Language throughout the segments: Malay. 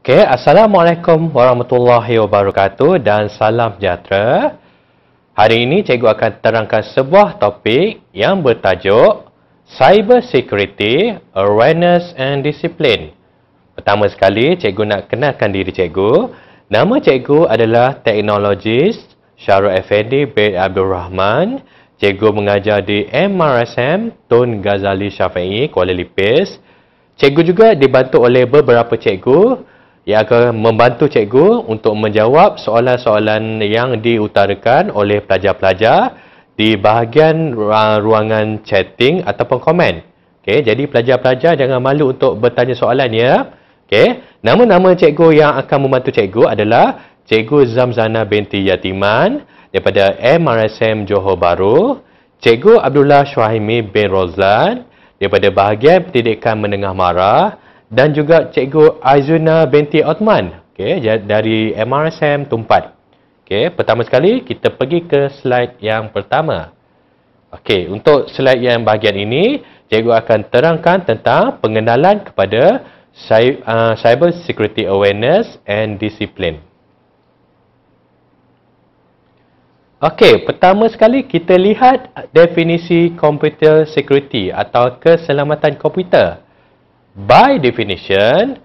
Okay, Assalamualaikum warahmatullahi wabarakatuh dan salam sejahtera. Hari ini cikgu akan terangkan sebuah topik yang bertajuk Cyber Security Awareness and Discipline. Pertama sekali, cikgu nak kenalkan diri cikgu. Nama cikgu adalah Technologist Syarul Effendi bin Abdul Rahman. Cikgu mengajar di MRSM Tun Ghazali Syafi'i, Kuala Lipis. Cikgu juga dibantu oleh beberapa cikgu ia akan membantu cikgu untuk menjawab soalan-soalan yang diutarakan oleh pelajar-pelajar di bahagian ruangan chatting ataupun komen. Okay, jadi pelajar-pelajar jangan malu untuk bertanya soalan ya. Okay, nama-nama cikgu yang akan membantu cikgu adalah Cikgu Zamzana binti Yatiman daripada MRSM Johor Bahru, Cikgu Abdullah Shahimi bin Rozlan daripada bahagian pendidikan menengah marah, dan juga Cikgu Aizuna binti Othman okay, dari MRSM Tumpat. Okay, pertama sekali, kita pergi ke slide yang pertama. Okay, untuk slide yang bahagian ini, Cikgu akan terangkan tentang pengenalan kepada uh, Cyber Security Awareness and Discipline. Okey, pertama sekali kita lihat definisi computer security atau keselamatan komputer. By definition,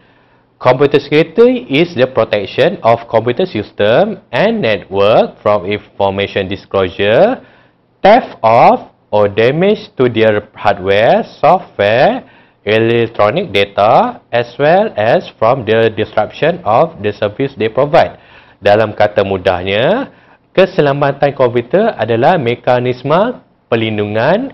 computer security is the protection of computer system and network from information disclosure, theft of or damage to their hardware, software, electronic data as well as from the disruption of the service they provide. Dalam kata mudahnya, keselamatan komputer adalah mekanisme pelindungan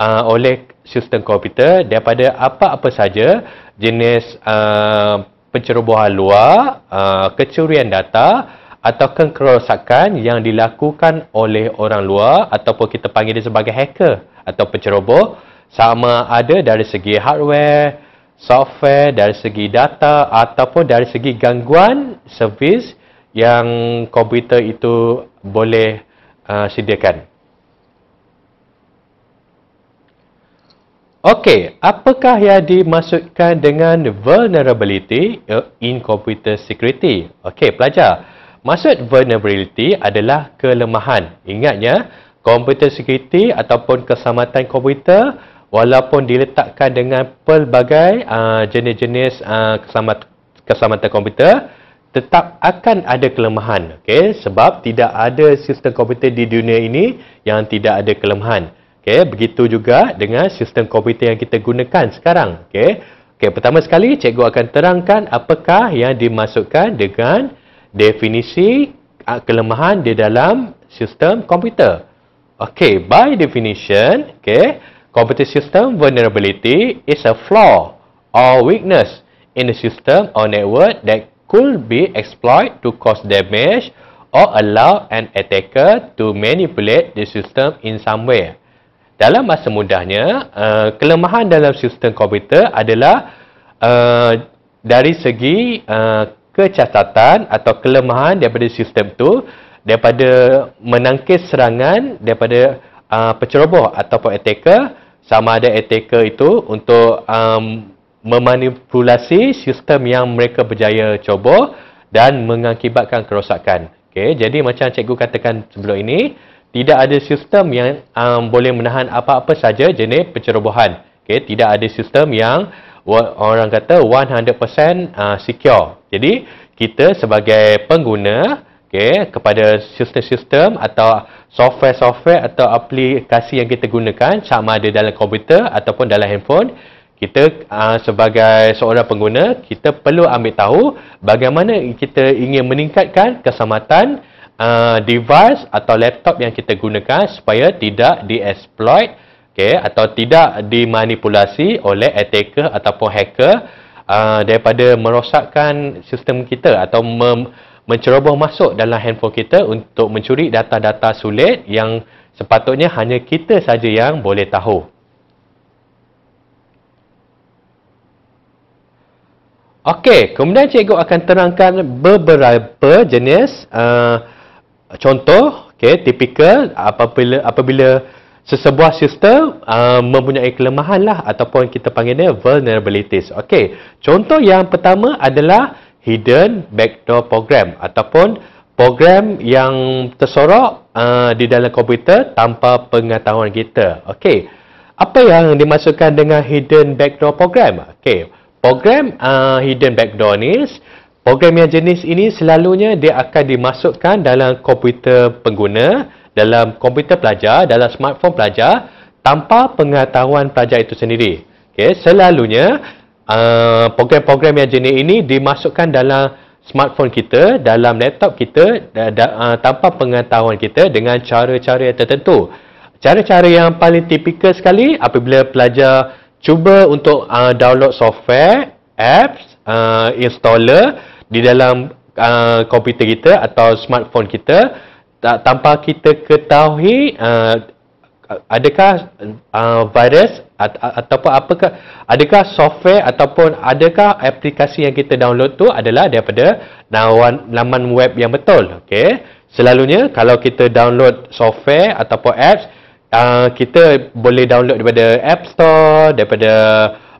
uh, oleh sistem komputer daripada apa-apa saja jenis uh, pencerobohan luar, uh, kecurian data atau kerosakan yang dilakukan oleh orang luar ataupun kita panggil dia sebagai hacker atau penceroboh sama ada dari segi hardware, software, dari segi data ataupun dari segi gangguan servis yang komputer itu boleh uh, sediakan. Okey, apakah yang dimaksudkan dengan vulnerability eh, in computer security? Okey, pelajar. Maksud vulnerability adalah kelemahan. Ingatnya, computer security ataupun keselamatan komputer walaupun diletakkan dengan pelbagai uh, jenis-jenis uh, ah, keselamat, keselamatan komputer tetap akan ada kelemahan. Okey, sebab tidak ada sistem komputer di dunia ini yang tidak ada kelemahan. Okey, begitu juga dengan sistem komputer yang kita gunakan sekarang. Okey. Okey, pertama sekali cikgu akan terangkan apakah yang dimasukkan dengan definisi ah, kelemahan di dalam sistem komputer. Okey, by definition, okey, computer system vulnerability is a flaw or weakness in a system or network that could be exploited to cause damage or allow an attacker to manipulate the system in some way. Dalam masa mudahnya, uh, kelemahan dalam sistem komputer adalah uh, dari segi uh, eh, kecacatan atau kelemahan daripada sistem itu daripada menangkis serangan daripada uh, penceroboh ataupun attacker sama ada attacker itu untuk um, memanipulasi sistem yang mereka berjaya cuba dan mengakibatkan kerosakan. Okay, jadi macam cikgu katakan sebelum ini, tidak ada sistem yang um, boleh menahan apa-apa saja jenis pencerobohan. Okay, tidak ada sistem yang orang kata 100% uh, secure. Jadi, kita sebagai pengguna okay, kepada sistem-sistem atau software-software atau aplikasi yang kita gunakan sama ada dalam komputer ataupun dalam handphone, kita uh, sebagai seorang pengguna, kita perlu ambil tahu bagaimana kita ingin meningkatkan keselamatan Uh, device atau laptop yang kita gunakan supaya tidak diexploit okay, atau tidak dimanipulasi oleh attacker ataupun hacker uh, daripada merosakkan sistem kita atau menceroboh masuk dalam handphone kita untuk mencuri data-data sulit yang sepatutnya hanya kita saja yang boleh tahu. Okey, kemudian cikgu akan terangkan beberapa jenis uh, Contoh, okay, tipikal apabila apabila sesebuah sistem uh, mempunyai kelemahan lah ataupun kita panggil dia vulnerabilities. Okay, contoh yang pertama adalah hidden backdoor program ataupun program yang tersorok uh, di dalam komputer tanpa pengetahuan kita. Okay, apa yang dimaksudkan dengan hidden backdoor program? Okay, program uh, hidden backdoor ni Program yang jenis ini selalunya dia akan dimasukkan dalam komputer pengguna, dalam komputer pelajar, dalam smartphone pelajar tanpa pengetahuan pelajar itu sendiri. Okay, selalunya uh, program-program yang jenis ini dimasukkan dalam smartphone kita, dalam laptop kita da, da, uh, tanpa pengetahuan kita dengan cara-cara yang tertentu. Cara-cara yang paling tipikal sekali apabila pelajar cuba untuk uh, download software, apps, uh, installer di dalam uh, komputer kita atau smartphone kita tanpa kita ketahui uh, adakah uh, virus ata- ataupun apakah adakah software ataupun adakah aplikasi yang kita download tu adalah daripada lawan, laman web yang betul okey selalunya kalau kita download software ataupun apps uh, kita boleh download daripada App Store daripada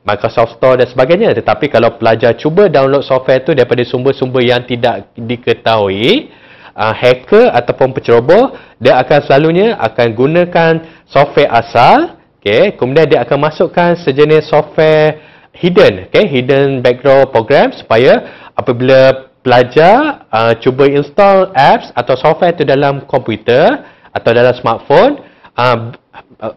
Microsoft Store dan sebagainya. Tetapi kalau pelajar cuba download software tu daripada sumber-sumber yang tidak diketahui, uh, hacker ataupun penceroboh, dia akan selalunya akan gunakan software asal, okay, kemudian dia akan masukkan sejenis software hidden, okay, hidden background program supaya apabila pelajar uh, cuba install apps atau software itu dalam komputer atau dalam smartphone, uh,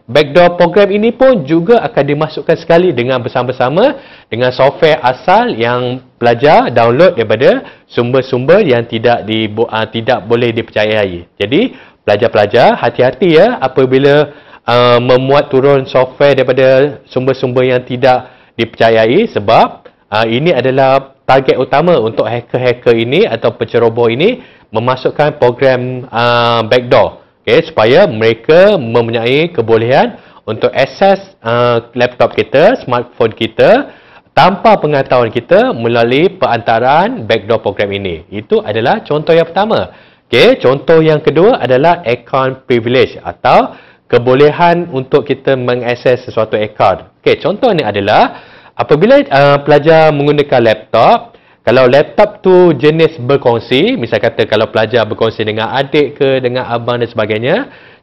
backdoor program ini pun juga akan dimasukkan sekali dengan bersama-sama dengan software asal yang pelajar download daripada sumber-sumber yang tidak di uh, tidak boleh dipercayai. Jadi pelajar-pelajar hati-hati ya apabila uh, memuat turun software daripada sumber-sumber yang tidak dipercayai sebab uh, ini adalah target utama untuk hacker-hacker ini atau penceroboh ini memasukkan program uh, backdoor okay, supaya mereka mempunyai kebolehan untuk akses uh, laptop kita, smartphone kita tanpa pengetahuan kita melalui perantaran backdoor program ini. Itu adalah contoh yang pertama. Okay, contoh yang kedua adalah account privilege atau kebolehan untuk kita mengakses sesuatu account. Okay, contoh ini adalah apabila uh, pelajar menggunakan laptop kalau laptop tu jenis berkongsi, misal kata kalau pelajar berkongsi dengan adik ke dengan abang dan sebagainya,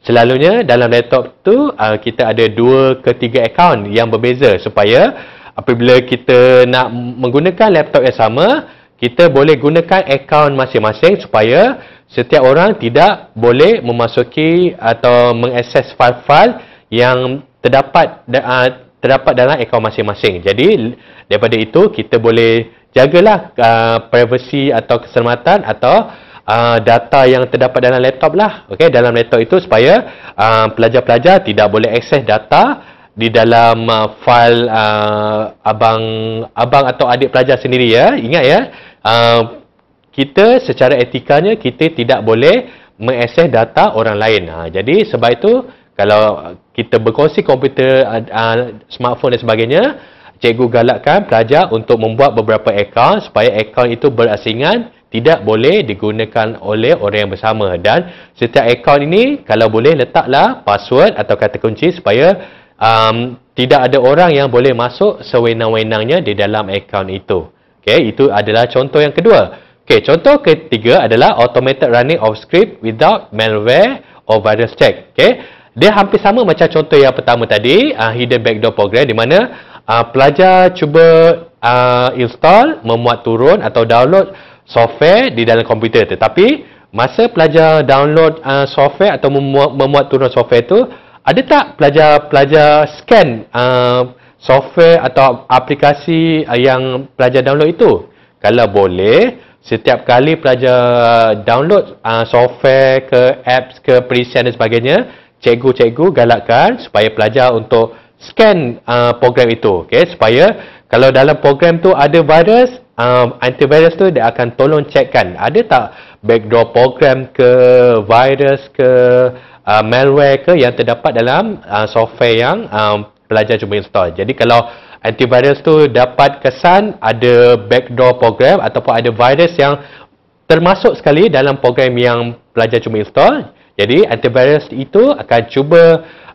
selalunya dalam laptop tu uh, kita ada dua ke tiga akaun yang berbeza supaya apabila kita nak menggunakan laptop yang sama, kita boleh gunakan akaun masing-masing supaya setiap orang tidak boleh memasuki atau mengakses fail-fail yang terdapat uh, terdapat dalam akaun masing-masing. Jadi daripada itu kita boleh jagalah uh, privacy atau keselamatan atau Uh, data yang terdapat dalam laptop lah okay, dalam laptop itu supaya uh, pelajar-pelajar tidak boleh akses data di dalam uh, fail uh, abang abang atau adik pelajar sendiri ya ingat ya uh, kita secara etikanya kita tidak boleh mengakses data orang lain uh, jadi sebab itu kalau kita berkongsi komputer uh, uh, smartphone dan sebagainya cikgu galakkan pelajar untuk membuat beberapa akaun supaya akaun itu berasingan tidak boleh digunakan oleh orang yang bersama dan setiap akaun ini kalau boleh letaklah password atau kata kunci supaya um, tidak ada orang yang boleh masuk sewenang-wenangnya di dalam akaun itu. Okey, itu adalah contoh yang kedua. Okey, contoh ketiga adalah automated running of script without malware or virus check. Okey, dia hampir sama macam contoh yang pertama tadi, uh, hidden backdoor program di mana uh, pelajar cuba uh, install, memuat turun atau download software di dalam komputer. Tetapi masa pelajar download uh, software atau memuat, memuat turun software itu, ada tak pelajar-pelajar scan uh, software atau aplikasi yang pelajar download itu. Kalau boleh, setiap kali pelajar download uh, software ke apps ke perisian dan sebagainya, cikgu-cikgu galakkan supaya pelajar untuk scan uh, program itu okay, supaya kalau dalam program tu ada virus uh, antivirus tu dia akan tolong checkkan ada tak backdoor program ke virus ke uh, malware ke yang terdapat dalam uh, software yang um, pelajar cuba install jadi kalau antivirus tu dapat kesan ada backdoor program ataupun ada virus yang termasuk sekali dalam program yang pelajar cuba install jadi antivirus itu akan cuba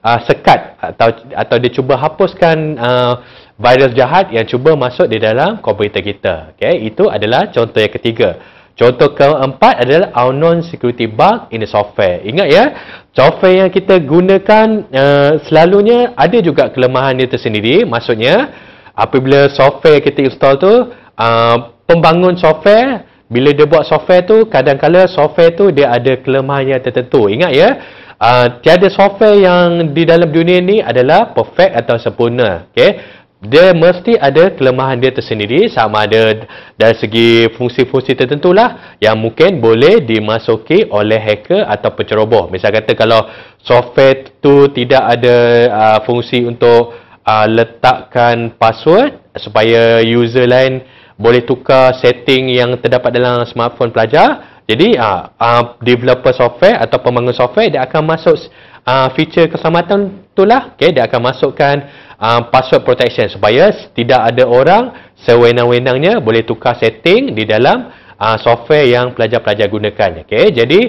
uh, sekat atau atau dia cuba hapuskan uh, virus jahat yang cuba masuk di dalam komputer kita. Okay, itu adalah contoh yang ketiga. Contoh keempat adalah unknown security bug in the software. Ingat ya, software yang kita gunakan uh, selalunya ada juga kelemahan dia tersendiri. Maksudnya, apabila software kita install tu, uh, pembangun software, bila dia buat software tu, kadang-kadang software tu dia ada kelemahannya tertentu. Ingat ya, uh, tiada software yang di dalam dunia ni adalah perfect atau sempurna. Okay? Dia mesti ada kelemahan dia tersendiri sama ada dari segi fungsi-fungsi tertentulah yang mungkin boleh dimasuki oleh hacker atau penceroboh. Misal kata kalau software tu tidak ada uh, fungsi untuk uh, letakkan password supaya user lain boleh tukar setting yang terdapat dalam smartphone pelajar. Jadi uh, uh, developer software atau pembangun software dia akan masuk uh, feature keselamatan itulah. Okay, dia akan masukkan uh, password protection supaya tidak ada orang sewenang-wenangnya boleh tukar setting di dalam uh, software yang pelajar-pelajar gunakan. Okay, jadi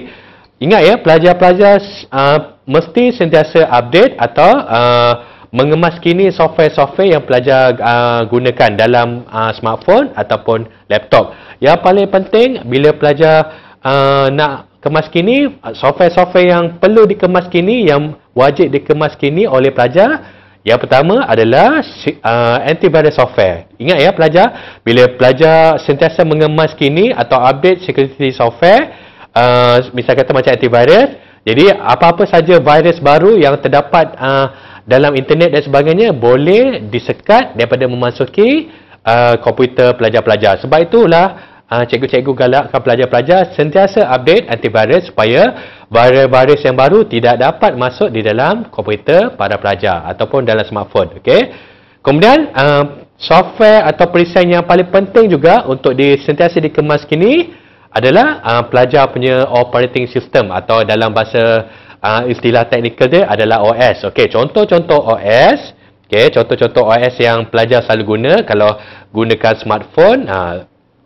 ingat ya pelajar-pelajar uh, mesti sentiasa update atau uh, mengemas kini software-software yang pelajar uh, gunakan dalam uh, smartphone ataupun laptop. Yang paling penting bila pelajar Ah, nak kemas kini software-software yang perlu dikemas kini yang wajib dikemas kini oleh pelajar yang pertama adalah uh, antivirus software. Ingat ya pelajar, bila pelajar sentiasa mengemas kini atau update security software, uh, misal kata macam antivirus, jadi apa-apa saja virus baru yang terdapat uh, dalam internet dan sebagainya boleh disekat daripada memasuki uh, komputer pelajar-pelajar. Sebab itulah Ah, cikgu-cikgu galakkan pelajar-pelajar sentiasa update antivirus supaya virus-virus yang baru tidak dapat masuk di dalam komputer para pelajar ataupun dalam smartphone. Okay? Kemudian, uh, software atau perisai yang paling penting juga untuk di, sentiasa dikemas kini adalah uh, pelajar punya operating system atau dalam bahasa uh, istilah teknikal dia adalah OS. Okay, contoh-contoh OS, okay, contoh-contoh OS yang pelajar selalu guna kalau gunakan smartphone,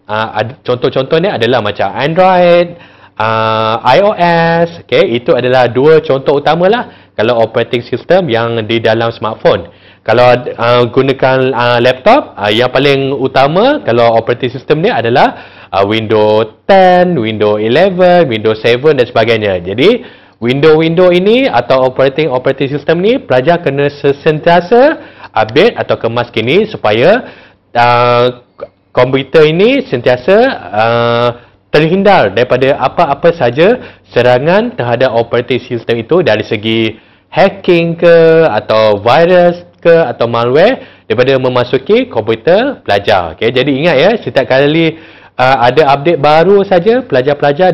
Ah, contoh-contoh ni adalah macam Android, uh, ah, iOS, okay? itu adalah dua contoh utama lah kalau operating system yang di dalam smartphone. Kalau uh, gunakan uh, laptop, uh, yang paling utama kalau operating system ni adalah uh, Windows 10, Windows 11, Windows 7 dan sebagainya. Jadi, Windows-Windows ini atau operating-operating system ni pelajar kena sentiasa update atau kemas kini supaya uh, kaum berita ini sentiasa uh, terhindar daripada apa-apa saja serangan terhadap operating system itu dari segi hacking ke atau virus ke atau malware daripada memasuki komputer pelajar. Okay, jadi ingat ya, setiap kali uh, ada update baru saja, pelajar-pelajar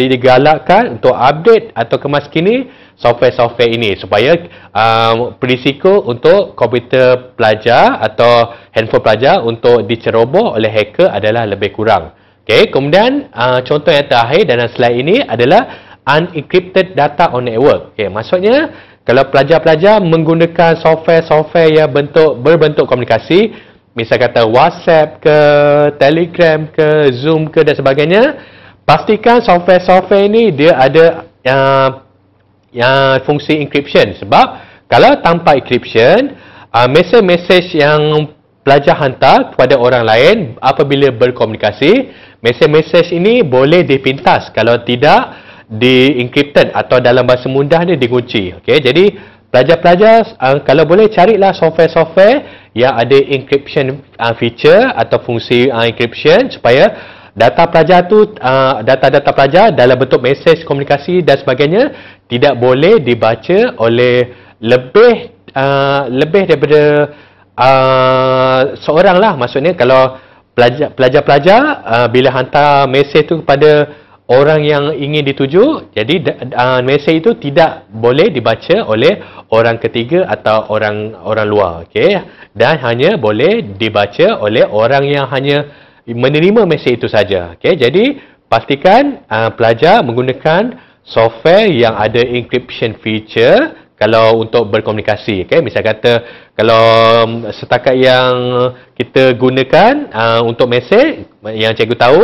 digalakkan untuk update atau kemas kini software-software ini supaya uh, um, risiko untuk komputer pelajar atau handphone pelajar untuk diceroboh oleh hacker adalah lebih kurang. Okay, kemudian uh, contoh yang terakhir dalam slide ini adalah unencrypted data on network. Okay, maksudnya kalau pelajar-pelajar menggunakan software-software yang bentuk berbentuk komunikasi, misal kata WhatsApp ke, Telegram ke, Zoom ke dan sebagainya, pastikan software-software ini dia ada uh, yang fungsi encryption sebab kalau tanpa encryption uh, mesej-mesej yang pelajar hantar kepada orang lain apabila berkomunikasi mesej-mesej ini boleh dipintas kalau tidak diencrypted atau dalam bahasa mudah ni dikunci okey jadi pelajar-pelajar uh, kalau boleh carilah software-software yang ada encryption uh, feature atau fungsi uh, encryption supaya data pelajar tu ah, data-data uh, pelajar dalam bentuk mesej komunikasi dan sebagainya tidak boleh dibaca oleh lebih uh, lebih daripada uh, seorang lah maksudnya kalau pelajar-pelajar uh, bila hantar mesej tu kepada orang yang ingin dituju jadi uh, mesej itu tidak boleh dibaca oleh orang ketiga atau orang orang luar okay? dan hanya boleh dibaca oleh orang yang hanya menerima mesej itu saja. Okay, jadi pastikan uh, pelajar menggunakan software yang ada encryption feature kalau untuk berkomunikasi. Okay, misal kata kalau mm, setakat yang kita gunakan uh, untuk mesej yang cikgu tahu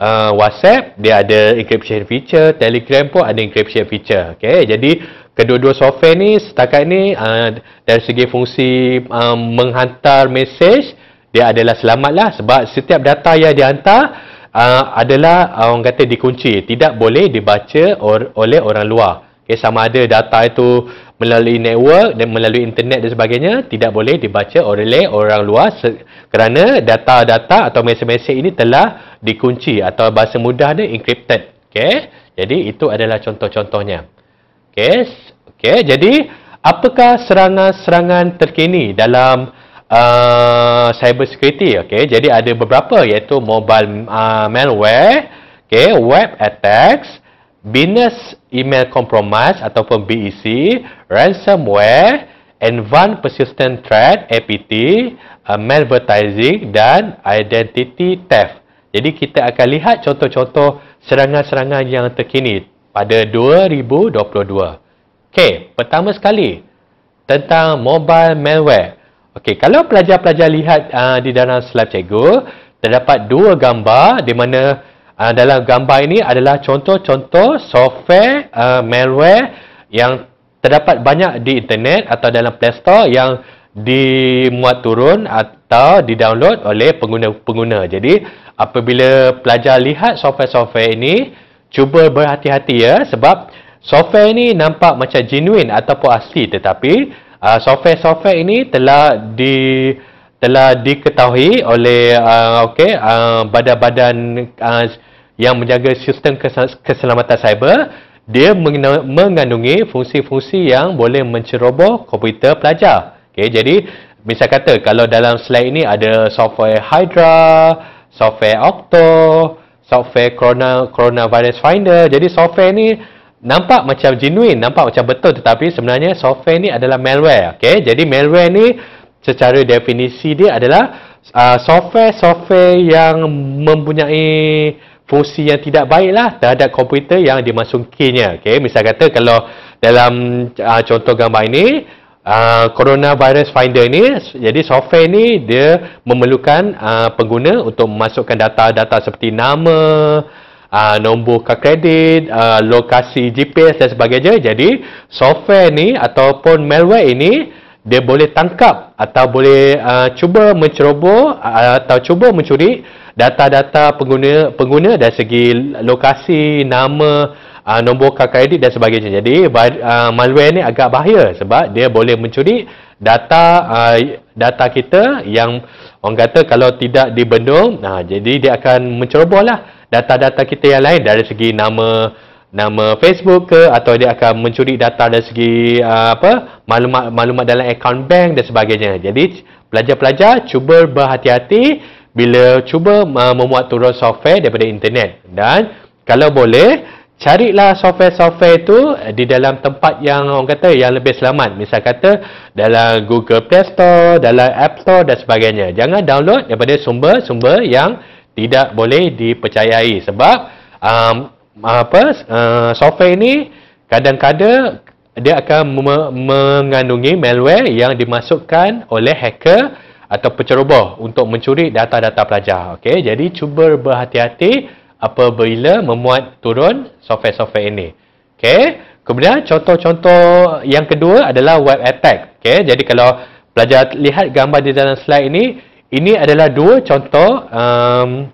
uh, WhatsApp dia ada encryption feature, Telegram pun ada encryption feature. Okay, jadi kedua-dua software ni setakat ni uh, dari segi fungsi uh, menghantar mesej dia adalah selamatlah sebab setiap data yang dia hantar uh, adalah uh, orang kata dikunci tidak boleh dibaca or, oleh orang luar okay, sama ada data itu melalui network dan melalui internet dan sebagainya tidak boleh dibaca oleh orang luar kerana data-data atau mesej-mesej ini telah dikunci atau bahasa mudahnya encrypted okay? jadi itu adalah contoh-contohnya okay? Okay, jadi apakah serangan-serangan terkini dalam uh, cyber security okay jadi ada beberapa iaitu mobile uh, malware okay web attacks business email compromise ataupun BEC ransomware advanced persistent threat APT uh, ah, malvertising dan identity theft jadi kita akan lihat contoh-contoh serangan-serangan yang terkini pada 2022 okay pertama sekali tentang mobile malware Okey, kalau pelajar-pelajar lihat uh, di dalam slide cikgu, terdapat dua gambar di mana uh, dalam gambar ini adalah contoh-contoh software uh, malware yang terdapat banyak di internet atau dalam Play Store yang dimuat turun atau di-download oleh pengguna-pengguna. Jadi, apabila pelajar lihat software-software ini, cuba berhati-hati ya sebab software ini nampak macam genuine ataupun asli tetapi uh, ah, software-software ini telah di telah diketahui oleh uh, okey uh, badan-badan uh, yang menjaga sistem keselamatan cyber dia mengandungi fungsi-fungsi yang boleh menceroboh komputer pelajar. Okey, jadi misal kata kalau dalam slide ini ada software Hydra, software Octo, software Corona Coronavirus Finder. Jadi software ni nampak macam genuine, nampak macam betul tetapi sebenarnya software ni adalah malware. Okay? Jadi malware ni secara definisi dia adalah software-software uh, yang mempunyai fungsi yang tidak baik lah terhadap komputer yang dimasukinya. Okay? Misal kata kalau dalam uh, contoh gambar ini, Uh, coronavirus finder ni jadi software ni dia memerlukan uh, pengguna untuk memasukkan data-data seperti nama uh, nombor kad kredit, uh, ah, lokasi GPS dan sebagainya. Jadi, software ni ataupun malware ini dia boleh tangkap atau boleh uh, cuba menceroboh uh, atau cuba mencuri data-data pengguna pengguna dari segi lokasi, nama, uh, nombor kad kredit dan sebagainya. Jadi, uh, malware ni agak bahaya sebab dia boleh mencuri data uh, data kita yang orang kata kalau tidak dibendung nah jadi dia akan menceroboh lah data-data kita yang lain dari segi nama nama Facebook ke atau dia akan mencuri data dari segi uh, apa maklumat maklumat dalam akaun bank dan sebagainya. Jadi pelajar-pelajar cuba berhati-hati bila cuba uh, memuat turun software daripada internet dan kalau boleh carilah software-software itu di dalam tempat yang orang kata yang lebih selamat. Misal kata dalam Google Play Store, dalam App Store dan sebagainya. Jangan download daripada sumber-sumber yang tidak boleh dipercayai sebab um, apa uh, software ini kadang-kadang dia akan me- mengandungi malware yang dimasukkan oleh hacker atau penceroboh untuk mencuri data-data pelajar. Okey, jadi cuba berhati-hati apabila memuat turun software-software ini. Okey, kemudian contoh-contoh yang kedua adalah web attack. Okey, jadi kalau pelajar lihat gambar di dalam slide ini, ini adalah dua contoh um,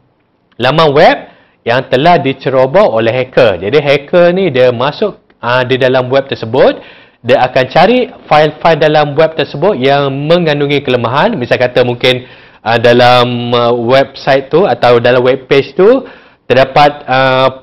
laman web yang telah diceroboh oleh hacker. Jadi hacker ni dia masuk uh, di dalam web tersebut, dia akan cari file-file dalam web tersebut yang mengandungi kelemahan. Misal kata mungkin uh, dalam uh, website tu atau dalam web page tu terdapat uh,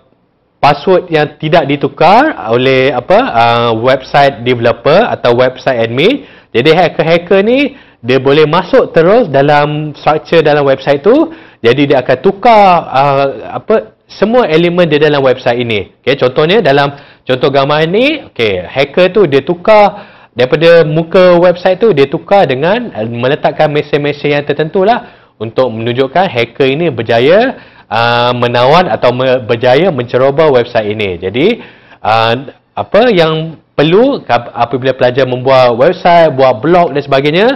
password yang tidak ditukar oleh apa uh, website developer atau website admin. Jadi hacker-hacker ni dia boleh masuk terus dalam structure dalam website tu jadi dia akan tukar uh, apa semua elemen dia dalam website ini okey contohnya dalam contoh gambar ini, okey hacker tu dia tukar daripada muka website tu dia tukar dengan uh, meletakkan mesej-mesej yang tertentu lah untuk menunjukkan hacker ini berjaya uh, menawan atau berjaya menceroboh website ini jadi uh, apa yang perlu apabila pelajar membuat website, buat blog dan sebagainya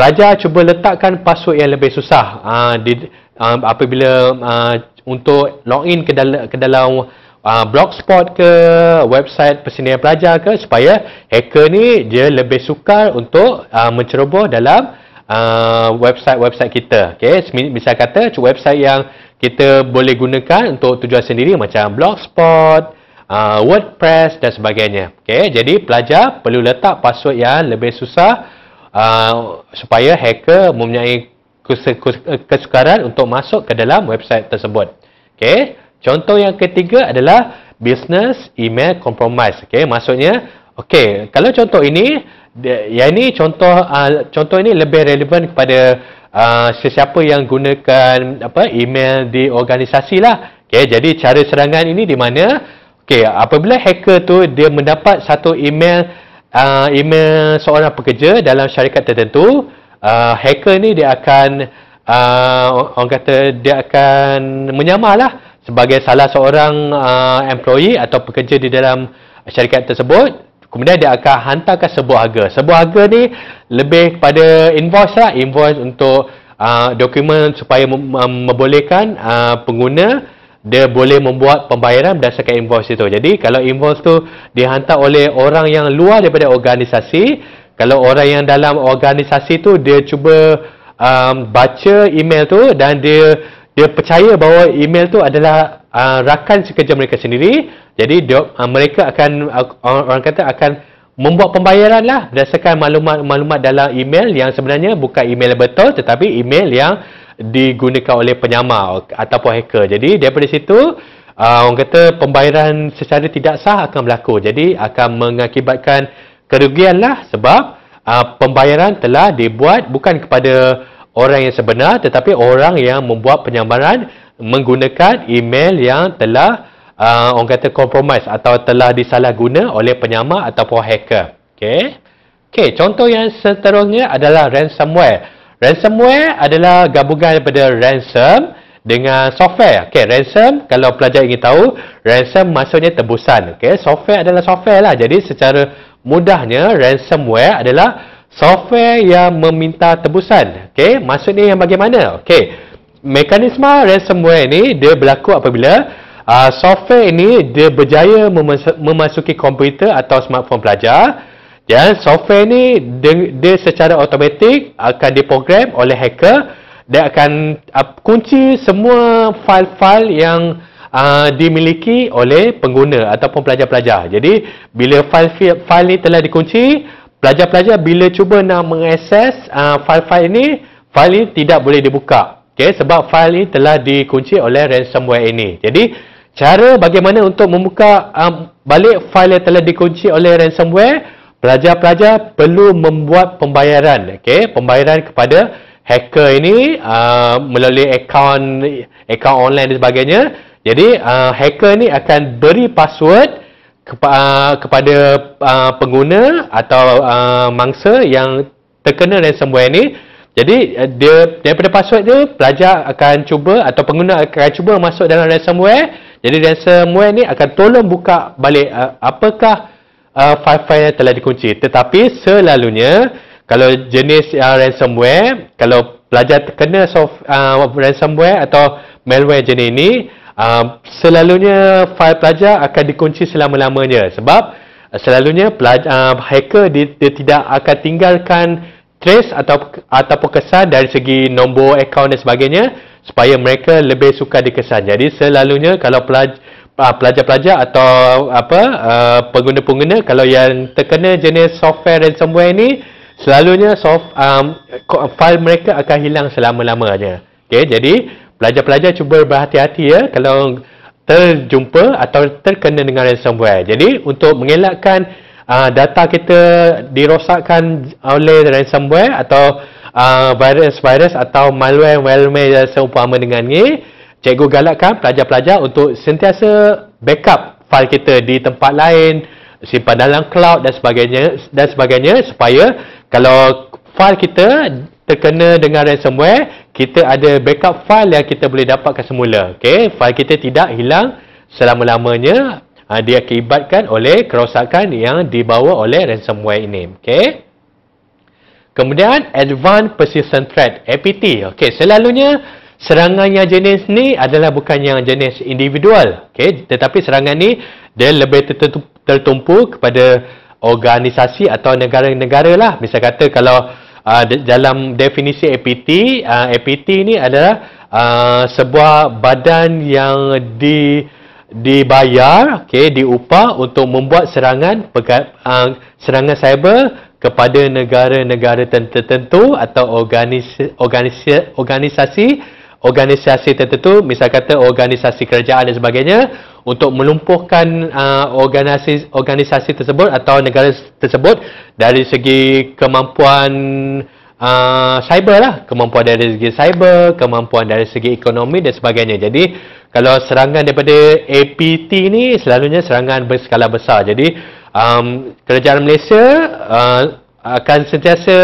pelajar cuba letakkan password yang lebih susah uh, di, uh, apabila uh, untuk login ke dalam, ke dalam uh, blogspot ke website persendirian pelajar ke supaya hacker ni dia lebih sukar untuk uh, menceroboh dalam uh, website-website kita. Okay. Misal kata website yang kita boleh gunakan untuk tujuan sendiri macam blogspot, uh, wordpress dan sebagainya. Okay. Jadi pelajar perlu letak password yang lebih susah Ah, supaya hacker mempunyai kesukaran untuk masuk ke dalam website tersebut. Okay. Contoh yang ketiga adalah business email compromise. Okay. Maksudnya, okay, kalau contoh ini, ya ini contoh uh, contoh ini lebih relevan kepada uh, sesiapa yang gunakan apa email di organisasi lah. Okay, jadi cara serangan ini di mana? Okay, apabila hacker tu dia mendapat satu email uh, email seorang pekerja dalam syarikat tertentu uh, hacker ni dia akan uh, orang kata dia akan menyamalah sebagai salah seorang uh, employee atau pekerja di dalam syarikat tersebut kemudian dia akan hantarkan sebuah harga sebuah harga ni lebih kepada invoice lah invoice untuk uh, dokumen supaya membolehkan uh, pengguna dia boleh membuat pembayaran berdasarkan invoice itu. Jadi kalau invoice tu dihantar oleh orang yang luar daripada organisasi, kalau orang yang dalam organisasi tu dia cuba um, baca email tu dan dia dia percaya bahawa email tu adalah uh, rakan sekerja mereka sendiri, jadi dia, uh, mereka akan uh, orang kata akan membuat pembayaran lah berdasarkan maklumat-maklumat dalam email yang sebenarnya bukan email betul tetapi email yang digunakan oleh penyamar ataupun hacker. Jadi daripada situ uh, orang kata pembayaran secara tidak sah akan berlaku. Jadi akan mengakibatkan kerugianlah sebab uh, pembayaran telah dibuat bukan kepada orang yang sebenar tetapi orang yang membuat penyamaran menggunakan email yang telah uh, orang kata compromise atau telah disalahguna oleh penyamar ataupun hacker. Okey. Okey, contoh yang seterusnya adalah ransomware. Ransomware adalah gabungan daripada ransom dengan software. Okey, ransom kalau pelajar ingin tahu, ransom maksudnya tebusan. Okey, software adalah software lah. Jadi secara mudahnya ransomware adalah software yang meminta tebusan. Okey, maksudnya yang bagaimana? Okey, mekanisme ransomware ini dia berlaku apabila uh, software ini dia berjaya memasuki komputer atau smartphone pelajar dan ya, software ni dia, dia secara automatik akan diprogram oleh hacker dia akan uh, kunci semua fail-fail yang uh, dimiliki oleh pengguna ataupun pelajar-pelajar. Jadi bila fail-fail ni telah dikunci, pelajar-pelajar bila cuba nak mengakses uh, ah, fail-fail ini, fail ini tidak boleh dibuka. Okay, sebab fail ini telah dikunci oleh ransomware ini. Jadi cara bagaimana untuk membuka um, balik fail yang telah dikunci oleh ransomware pelajar-pelajar perlu membuat pembayaran, okay? pembayaran kepada hacker ini uh, melalui akaun akaun online dan sebagainya. Jadi uh, hacker ini akan beri password kepa, uh, kepada uh, pengguna atau uh, mangsa yang terkena ransomware ini. Jadi eh, dia daripada password tu pelajar akan cuba atau pengguna akan cuba masuk dalam ransomware. Jadi ransomware ini akan tolong buka balik uh, apakah uh, file-file yang telah dikunci. Tetapi selalunya kalau jenis uh, ransomware, kalau pelajar terkena soft uh, ransomware atau malware jenis ini, uh, selalunya file pelajar akan dikunci selama-lamanya sebab uh, selalunya pelajar, uh, hacker dia, dia tidak akan tinggalkan trace atau atau kesan dari segi nombor akaun dan sebagainya supaya mereka lebih suka dikesan. Jadi selalunya kalau pelajar uh, pelajar-pelajar atau apa uh, pengguna-pengguna kalau yang terkena jenis software ransomware ni selalunya soft um, file mereka akan hilang selama-lamanya. Okey, jadi pelajar-pelajar cuba berhati-hati ya kalau terjumpa atau terkena dengan ransomware. Jadi untuk mengelakkan uh, data kita dirosakkan oleh ransomware atau uh, virus-virus atau malware-malware yang seumpama dengan ini cikgu galakkan pelajar-pelajar untuk sentiasa backup file kita di tempat lain, simpan dalam cloud dan sebagainya dan sebagainya supaya kalau file kita terkena dengan ransomware, kita ada backup file yang kita boleh dapatkan semula. Okey, file kita tidak hilang selama-lamanya dia ha, diakibatkan oleh kerosakan yang dibawa oleh ransomware ini. Okey. Kemudian Advanced Persistent Threat APT. okay? selalunya serangan yang jenis ni adalah bukan yang jenis individual okay? tetapi serangan ni dia lebih tertumpu kepada organisasi atau negara-negara lah Bisa kata kalau uh, dalam definisi APT uh, ah, APT ni adalah uh, sebuah badan yang di dibayar okay, diupah untuk membuat serangan peka, uh, serangan cyber kepada negara-negara tertentu atau organisasi, organisasi organisasi tertentu, misal kata organisasi kerajaan dan sebagainya untuk melumpuhkan uh, organisasi organisasi tersebut atau negara tersebut dari segi kemampuan uh, cyber lah, kemampuan dari segi cyber, kemampuan dari segi ekonomi dan sebagainya. Jadi kalau serangan daripada APT ni selalunya serangan berskala besar. Jadi um, kerajaan Malaysia uh, akan sentiasa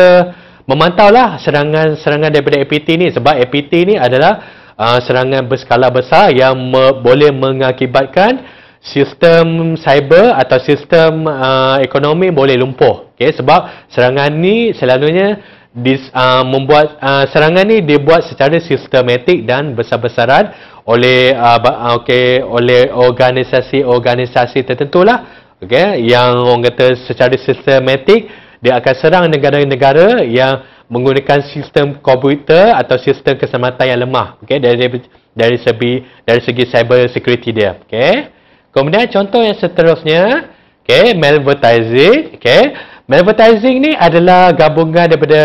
memantaulah serangan-serangan daripada APT ni sebab APT ni adalah uh, serangan berskala besar yang me- boleh mengakibatkan sistem cyber atau sistem uh, ekonomi boleh lumpuh okay? sebab serangan ni selalunya dis, uh, membuat uh, serangan ni dibuat secara sistematik dan besar-besaran oleh uh, uh okay, oleh organisasi-organisasi tertentulah okay? yang orang kata secara sistematik uh, dia akan serang negara-negara yang menggunakan sistem komputer atau sistem keselamatan yang lemah okey dari dari segi dari segi cyber security dia okey kemudian contoh yang seterusnya okey malvertising okey malvertising ni adalah gabungan daripada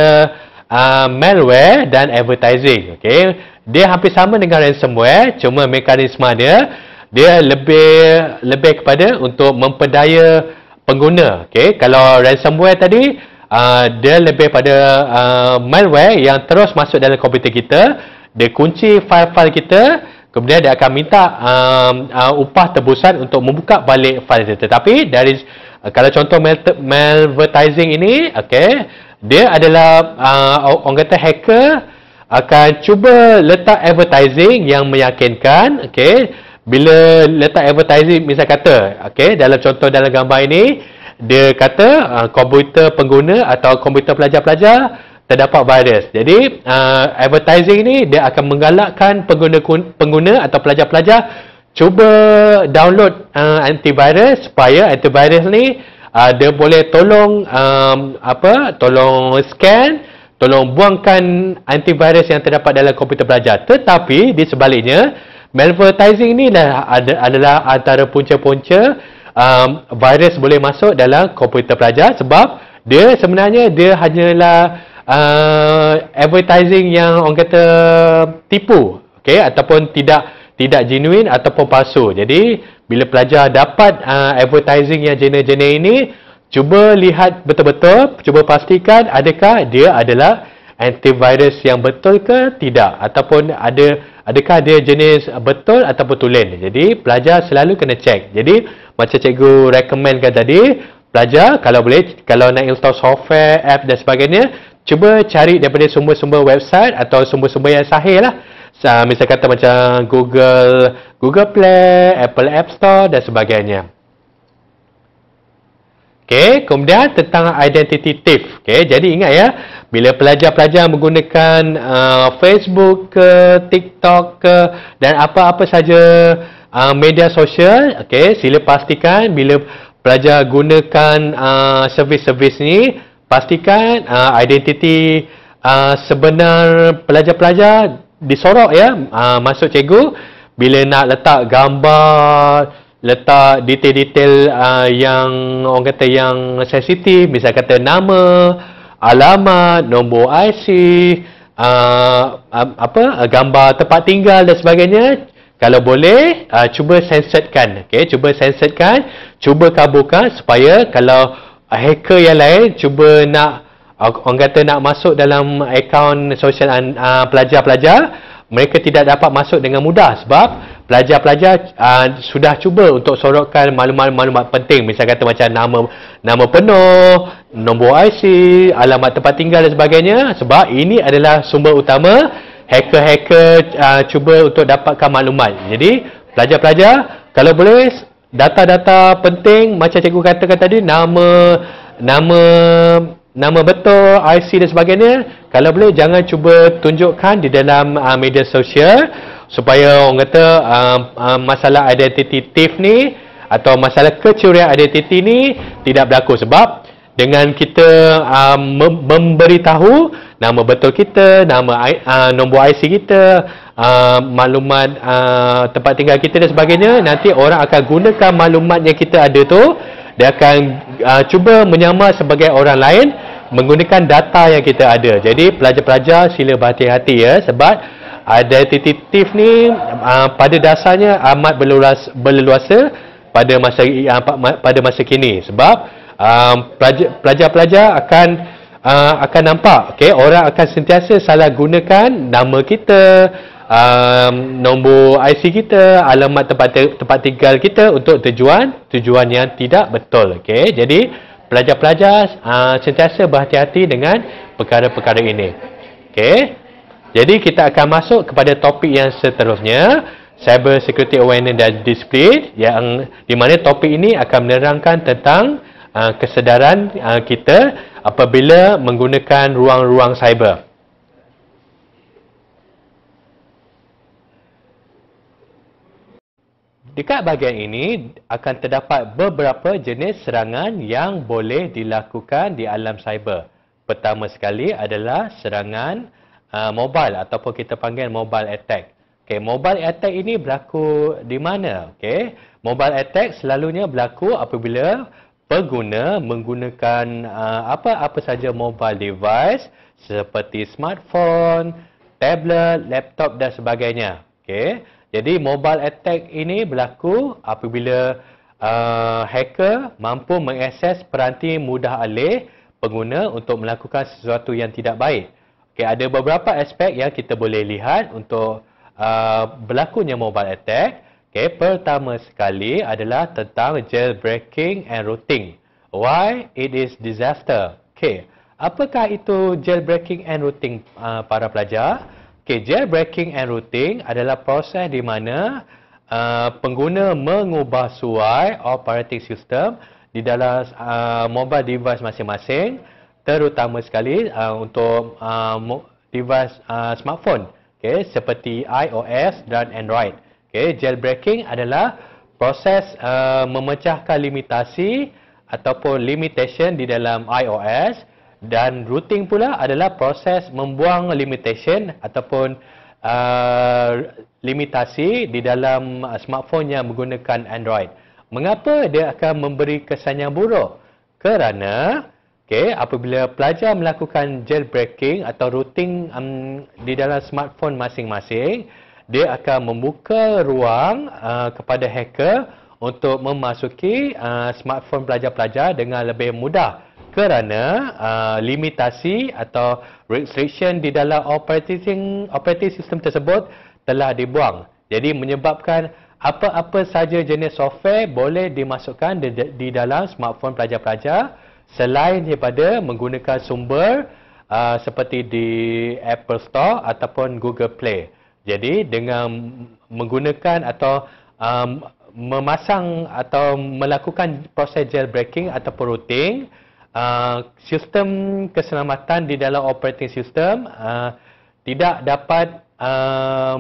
uh, malware dan advertising okey dia hampir sama dengan ransomware cuma mekanisme dia dia lebih lebih kepada untuk memperdaya pengguna. Okay, kalau ransomware tadi uh, dia lebih pada uh, malware yang terus masuk dalam komputer kita, dia kunci file-file kita, kemudian dia akan minta uh, uh, upah tebusan untuk membuka balik file kita. Tetapi dari uh, kalau contoh mal- malvertising ini, okay, dia adalah uh, orang kata hacker akan cuba letak advertising yang meyakinkan, okay bila letak advertising misal kata okey dalam contoh dalam gambar ini dia kata uh, komputer pengguna atau komputer pelajar-pelajar terdapat virus. Jadi uh, advertising ini dia akan menggalakkan pengguna pengguna atau pelajar-pelajar cuba download uh, antivirus supaya antivirus ni uh, dia boleh tolong um, apa tolong scan tolong buangkan antivirus yang terdapat dalam komputer pelajar. Tetapi di sebaliknya Malvertising ni dah ada, adalah antara punca-punca um, virus boleh masuk dalam komputer pelajar sebab dia sebenarnya dia hanyalah uh, advertising yang orang kata tipu okay? ataupun tidak tidak genuine ataupun palsu. Jadi bila pelajar dapat uh, advertising yang jenis-jenis ini cuba lihat betul-betul, cuba pastikan adakah dia adalah antivirus yang betul ke tidak ataupun ada adakah dia jenis betul ataupun tulen. Jadi pelajar selalu kena cek. Jadi macam cikgu recommendkan tadi, pelajar kalau boleh kalau nak install software, app dan sebagainya, cuba cari daripada sumber-sumber website atau sumber-sumber yang sahih lah. Misalnya kata macam Google, Google Play, Apple App Store dan sebagainya. Okey, kemudian tentang identity thief. Okey, jadi ingat ya, bila pelajar-pelajar menggunakan uh, Facebook ke TikTok ke dan apa-apa saja uh, media sosial, okey, sila pastikan bila pelajar gunakan uh, servis-servis ni, pastikan uh, identiti uh, sebenar pelajar-pelajar disorok ya, uh, masuk cikgu bila nak letak gambar letak detail-detail uh, yang orang kata yang sensitif misalnya kata nama alamat nombor IC uh, um, apa uh, gambar tempat tinggal dan sebagainya kalau boleh uh, cuba sensorkan okey cuba sensorkan cuba kaburkan supaya kalau hacker yang lain cuba nak orang kata nak masuk dalam akaun sosial uh, pelajar-pelajar mereka tidak dapat masuk dengan mudah sebab pelajar-pelajar ah, sudah cuba untuk sorokkan maklumat-maklumat penting misalnya kata macam nama nama penuh, nombor IC, alamat tempat tinggal dan sebagainya sebab ini adalah sumber utama hacker-hacker ah, cuba untuk dapatkan maklumat. Jadi pelajar-pelajar kalau boleh data-data penting macam cikgu katakan tadi nama nama nama betul, IC dan sebagainya, kalau boleh jangan cuba tunjukkan di dalam uh, media sosial supaya orang kata uh, uh, masalah identiti thief ni atau masalah kecurian identiti ni tidak berlaku sebab dengan kita uh, memberitahu nama betul kita, nama uh, nombor IC kita, uh, maklumat uh, tempat tinggal kita dan sebagainya, nanti orang akan gunakan maklumat yang kita ada tu dia akan uh, cuba menyamar sebagai orang lain menggunakan data yang kita ada. Jadi pelajar-pelajar sila berhati-hati ya sebab identiti thief ni uh, pada dasarnya amat berleluasa, berleluasa pada masa uh, pada masa kini sebab uh, pelajar-pelajar akan uh, akan nampak okey orang akan sentiasa salah gunakan nama kita, um, nombor IC kita, alamat tempat te- tempat tinggal kita untuk tujuan tujuan yang tidak betul. Okay, jadi pelajar-pelajar uh, sentiasa berhati-hati dengan perkara-perkara ini. Okay, jadi kita akan masuk kepada topik yang seterusnya. Cyber Security Awareness dan Discipline yang di mana topik ini akan menerangkan tentang uh, kesedaran uh, kita apabila menggunakan ruang-ruang cyber. Dekat bahagian ini akan terdapat beberapa jenis serangan yang boleh dilakukan di alam cyber. Pertama sekali adalah serangan uh, mobile ataupun kita panggil mobile attack. Okay, mobile attack ini berlaku di mana? Okay, mobile attack selalunya berlaku apabila pengguna menggunakan apa-apa uh, saja mobile device seperti smartphone, tablet, laptop dan sebagainya. Okay. Jadi mobile attack ini berlaku apabila uh, hacker mampu mengakses peranti mudah alih pengguna untuk melakukan sesuatu yang tidak baik. Okay, ada beberapa aspek yang kita boleh lihat untuk uh, berlakunya mobile attack. Okay, pertama sekali adalah tentang jailbreaking and routing. Why it is disaster? Okay, apakah itu jailbreaking and routing uh, para pelajar? Okay, jet and routing adalah proses di mana uh, pengguna mengubah suai operating system di dalam uh, mobile device masing-masing terutama sekali uh, untuk uh, device uh, smartphone okay, seperti iOS dan Android. Okay, jailbreaking adalah proses uh, memecahkan limitasi ataupun limitation di dalam iOS dan routing pula adalah proses membuang limitation ataupun uh, limitasi di dalam uh, smartphone yang menggunakan Android. Mengapa dia akan memberi kesan yang buruk? Kerana okay, apabila pelajar melakukan jailbreaking atau routing um, di dalam smartphone masing-masing, dia akan membuka ruang uh, kepada hacker untuk memasuki uh, smartphone pelajar-pelajar dengan lebih mudah kerana uh, limitasi atau restriction di dalam operating operating system tersebut telah dibuang. Jadi menyebabkan apa-apa saja jenis software boleh dimasukkan di, di dalam smartphone pelajar-pelajar selain daripada menggunakan sumber uh, seperti di Apple Store ataupun Google Play. Jadi dengan menggunakan atau um, memasang atau melakukan proses jailbreaking ataupun routing uh, sistem keselamatan di dalam operating system uh, tidak dapat uh,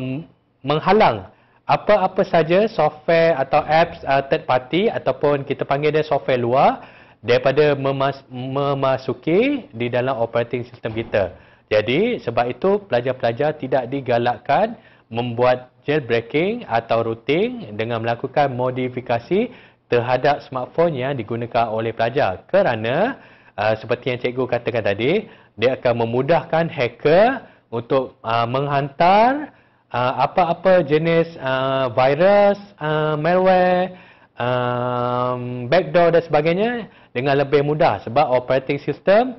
menghalang apa-apa saja software atau apps uh, third party ataupun kita panggil dia software luar daripada memas- memasuki di dalam operating system kita. Jadi sebab itu pelajar-pelajar tidak digalakkan membuat jailbreaking atau routing dengan melakukan modifikasi terhadap smartphone yang digunakan oleh pelajar kerana uh, seperti yang cikgu katakan tadi dia akan memudahkan hacker untuk uh, menghantar uh, apa-apa jenis uh, virus, uh, malware, um, backdoor dan sebagainya dengan lebih mudah sebab operating system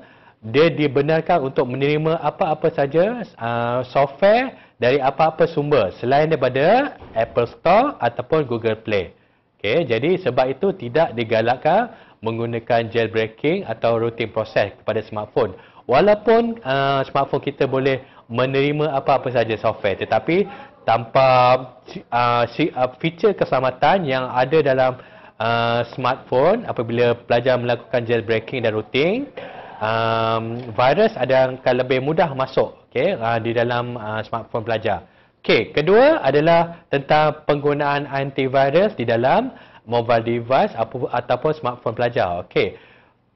dia dibenarkan untuk menerima apa-apa saja uh, software dari apa-apa sumber selain daripada Apple Store ataupun Google Play. Okay, jadi sebab itu tidak digalakkan menggunakan jailbreaking atau routing proses kepada smartphone. Walaupun uh, smartphone kita boleh menerima apa-apa saja software tetapi tanpa uh, uh feature keselamatan yang ada dalam uh, smartphone apabila pelajar melakukan jailbreaking dan routing um, virus ada akan lebih mudah masuk okay, uh, di dalam uh, smartphone pelajar. Okey, kedua adalah tentang penggunaan antivirus di dalam mobile device apa, ataupun smartphone pelajar. Okey.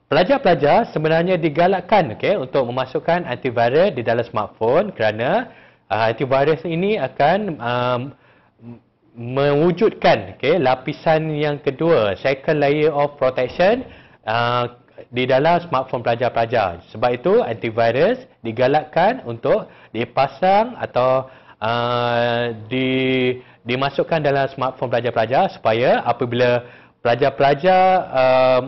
Pelajar-pelajar sebenarnya digalakkan okey untuk memasukkan antivirus di dalam smartphone kerana uh, antivirus ini akan um, mewujudkan okey lapisan yang kedua, second layer of protection uh, di dalam smartphone pelajar-pelajar. Sebab itu antivirus digalakkan untuk dipasang atau uh, di, dimasukkan dalam smartphone pelajar-pelajar supaya apabila pelajar-pelajar uh,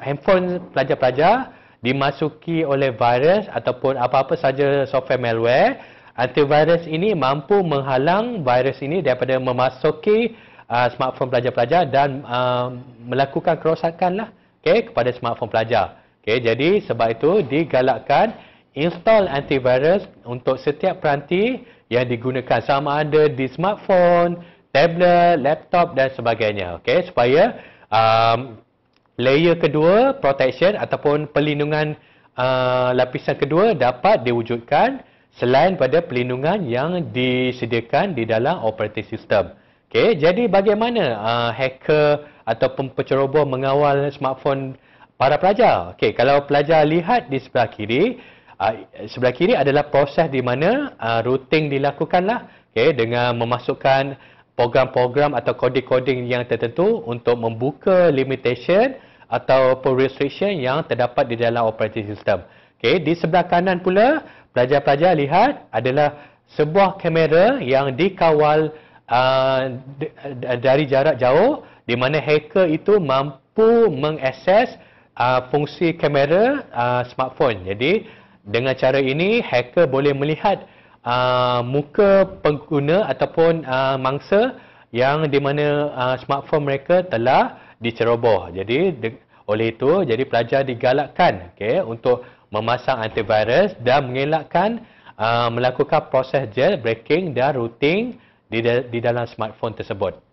handphone pelajar-pelajar dimasuki oleh virus ataupun apa-apa saja software malware antivirus ini mampu menghalang virus ini daripada memasuki uh, smartphone pelajar-pelajar dan uh, melakukan lah okey kepada smartphone pelajar okey jadi sebab itu digalakkan install antivirus untuk setiap peranti yang digunakan sama ada di smartphone, tablet, laptop dan sebagainya. Okey, supaya um, layer kedua protection ataupun pelindungan uh, lapisan kedua dapat diwujudkan selain pada pelindungan yang disediakan di dalam operating system. Okey, jadi bagaimana uh, hacker ataupun penceroboh mengawal smartphone para pelajar? Okey, kalau pelajar lihat di sebelah kiri, Ah, eh, sebelah kiri adalah proses di mana uh, routing dilakukanlah okay, dengan memasukkan program-program atau coding-coding yang tertentu untuk membuka limitation atau restriction yang terdapat di dalam operating system. Okay, di sebelah kanan pula, pelajar-pelajar lihat adalah sebuah kamera yang dikawal uh, dari jarak jauh di mana hacker itu mampu mengakses uh, fungsi kamera uh, smartphone. Jadi, dengan cara ini, hacker boleh melihat uh, muka pengguna ataupun uh, mangsa yang di mana uh, smartphone mereka telah diceroboh. Jadi de- oleh itu, jadi pelajar digalakkan okay, untuk memasang antivirus dan mengelakkan uh, melakukan proses jailbreaking dan routing di, di dalam smartphone tersebut.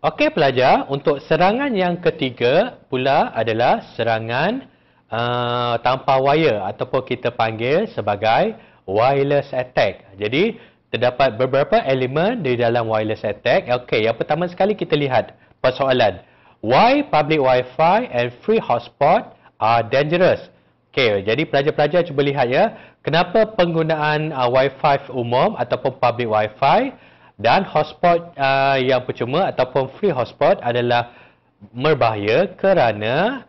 Okey pelajar, untuk serangan yang ketiga pula adalah serangan uh, tanpa wire ataupun kita panggil sebagai wireless attack. Jadi terdapat beberapa elemen di dalam wireless attack. Okey, yang pertama sekali kita lihat persoalan. Why public wifi and free hotspot are dangerous? Okey, jadi pelajar-pelajar cuba lihat ya. Kenapa penggunaan uh, wifi umum ataupun public wifi dan hotspot uh, yang percuma ataupun free hotspot adalah merbahaya kerana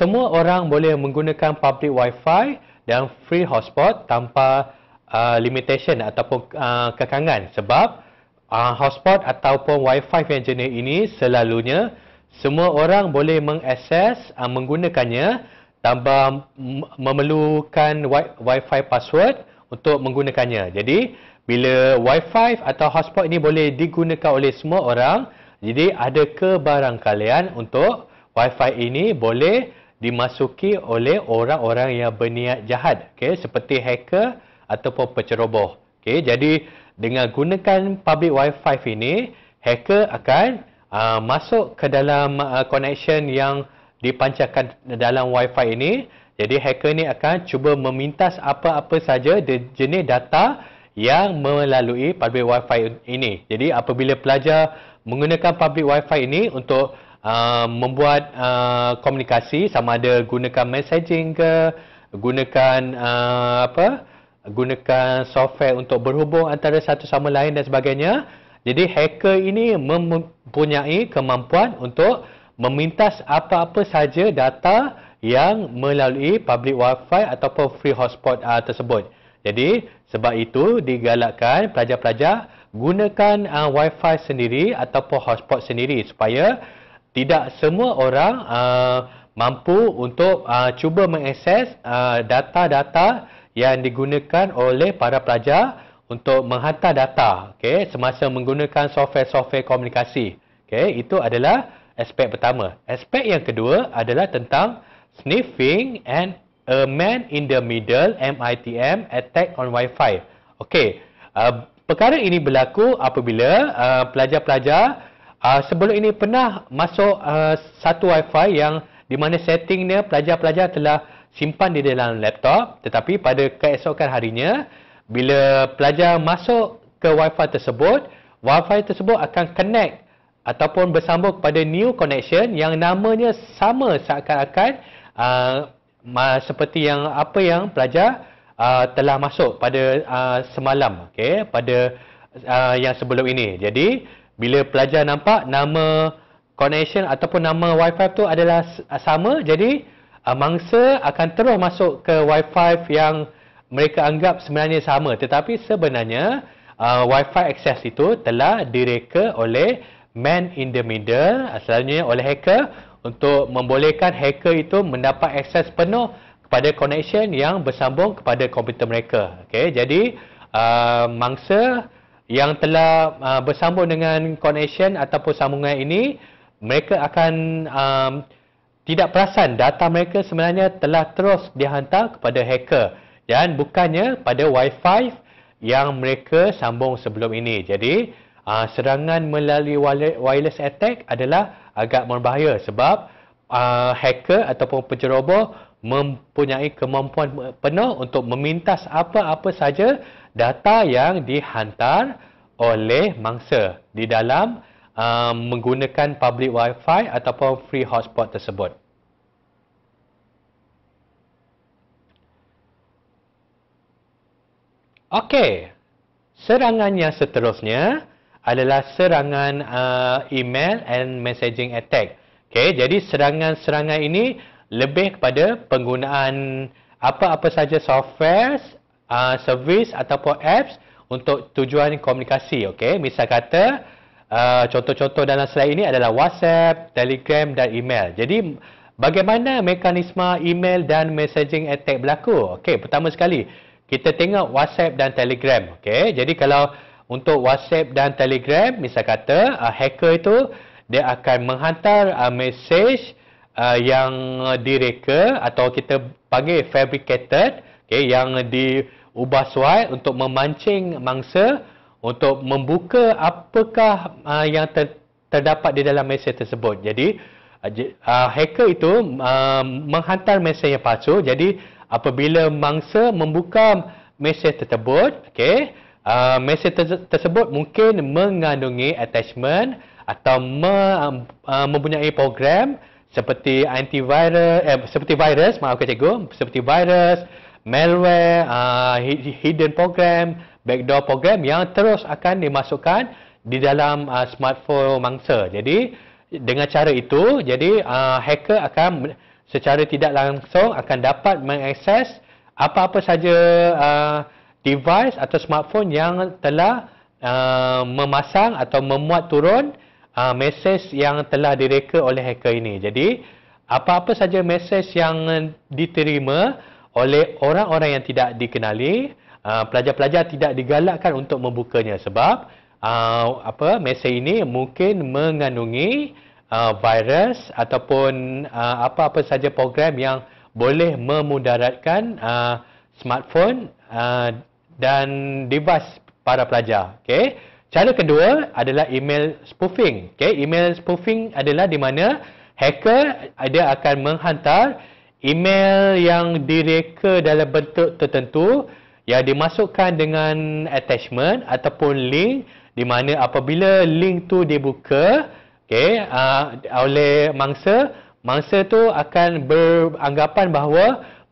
semua orang boleh menggunakan public wifi dan free hotspot tanpa uh, limitation ataupun uh, kekangan sebab uh, hotspot ataupun wifi yang jenis ini selalunya semua orang boleh mengakses uh, menggunakannya tanpa memerlukan wifi password untuk menggunakannya jadi bila Wi-Fi atau hotspot ini boleh digunakan oleh semua orang, jadi ada kebarangkalian untuk Wi-Fi ini boleh dimasuki oleh orang-orang yang berniat jahat, okay? seperti hacker ataupun penceroboh. Okay? Jadi dengan gunakan public Wi-Fi ini, hacker akan uh, masuk ke dalam uh, connection yang dipancarkan dalam Wi-Fi ini. Jadi hacker ini akan cuba memintas apa-apa saja jenis data yang yang melalui public wifi ini. Jadi apabila pelajar menggunakan public wifi ini untuk uh, membuat uh, komunikasi sama ada gunakan messaging ke gunakan uh, apa gunakan software untuk berhubung antara satu sama lain dan sebagainya. Jadi hacker ini mempunyai kemampuan untuk memintas apa-apa saja data yang melalui public wifi ataupun free hotspot uh, tersebut. Jadi sebab itu digalakkan pelajar-pelajar gunakan uh, wifi sendiri ataupun hotspot sendiri supaya tidak semua orang uh, mampu untuk uh, cuba mengakses data-data uh, yang digunakan oleh para pelajar untuk menghantar data okay, semasa menggunakan software-software komunikasi. Okay, itu adalah aspek pertama. Aspek yang kedua adalah tentang sniffing and A Man in the Middle MITM Attack on Wi-Fi. Okey, uh, perkara ini berlaku apabila uh, pelajar-pelajar uh, sebelum ini pernah masuk uh, satu Wi-Fi yang di mana settingnya pelajar-pelajar telah simpan di dalam laptop tetapi pada keesokan harinya bila pelajar masuk ke Wi-Fi tersebut, Wi-Fi tersebut akan connect ataupun bersambung kepada new connection yang namanya sama seakan-akan uh, seperti yang apa yang pelajar uh, telah masuk pada uh, semalam okey pada uh, yang sebelum ini jadi bila pelajar nampak nama connection ataupun nama wifi tu adalah uh, sama jadi uh, mangsa akan terus masuk ke wifi yang mereka anggap sebenarnya sama tetapi sebenarnya uh, wifi access itu telah direka oleh man in the middle selalunya oleh hacker untuk membolehkan hacker itu mendapat akses penuh kepada connection yang bersambung kepada komputer mereka. Okay, jadi uh, mangsa yang telah uh, bersambung dengan connection ataupun sambungan ini, mereka akan um, tidak perasan data mereka sebenarnya telah terus dihantar kepada hacker dan bukannya pada Wi-Fi yang mereka sambung sebelum ini. Jadi uh, serangan melalui wireless attack adalah agak berbahaya sebab uh, hacker ataupun penceroboh mempunyai kemampuan penuh untuk memintas apa-apa saja data yang dihantar oleh mangsa di dalam uh, menggunakan public wifi ataupun free hotspot tersebut. Okey. Serangan yang seterusnya adalah serangan uh, email and messaging attack. Okay, jadi serangan-serangan ini lebih kepada penggunaan apa-apa saja software, uh, service ataupun apps untuk tujuan komunikasi. Okay, misal kata uh, contoh-contoh uh, dalam slide ini adalah WhatsApp, Telegram dan email. Jadi bagaimana mekanisme email dan messaging attack berlaku? Okay, pertama sekali kita tengok WhatsApp dan Telegram. Okay, jadi kalau untuk WhatsApp dan Telegram, misal kata uh, hacker itu dia akan menghantar uh, mesej uh, yang direka atau kita panggil fabricated, okay, yang diubah suai untuk memancing mangsa untuk membuka apakah uh, yang ter, terdapat di dalam mesej tersebut. Jadi uh, uh hacker itu uh, menghantar mesej yang palsu. Jadi apabila mangsa membuka mesej tersebut, okay, uh, mesej ter- tersebut mungkin mengandungi attachment atau me- uh, mempunyai program seperti antivirus eh, seperti virus maafkan cikgu seperti virus malware uh, hidden program backdoor program yang terus akan dimasukkan di dalam uh, smartphone mangsa jadi dengan cara itu jadi uh, hacker akan secara tidak langsung akan dapat mengakses apa-apa saja uh, device atau smartphone yang telah uh, memasang atau memuat turun uh, mesej yang telah direka oleh hacker ini. Jadi, apa-apa saja mesej yang diterima oleh orang-orang yang tidak dikenali, uh, pelajar-pelajar tidak digalakkan untuk membukanya sebab uh, apa mesej ini mungkin mengandungi uh, virus ataupun uh, apa-apa saja program yang boleh memudaratkan uh, smartphone uh, dan dibas para pelajar. Okay. Cara kedua adalah email spoofing. Okay. Email spoofing adalah di mana hacker dia akan menghantar email yang direka dalam bentuk tertentu yang dimasukkan dengan attachment ataupun link di mana apabila link tu dibuka okay, uh, ah, oleh mangsa, mangsa tu akan beranggapan bahawa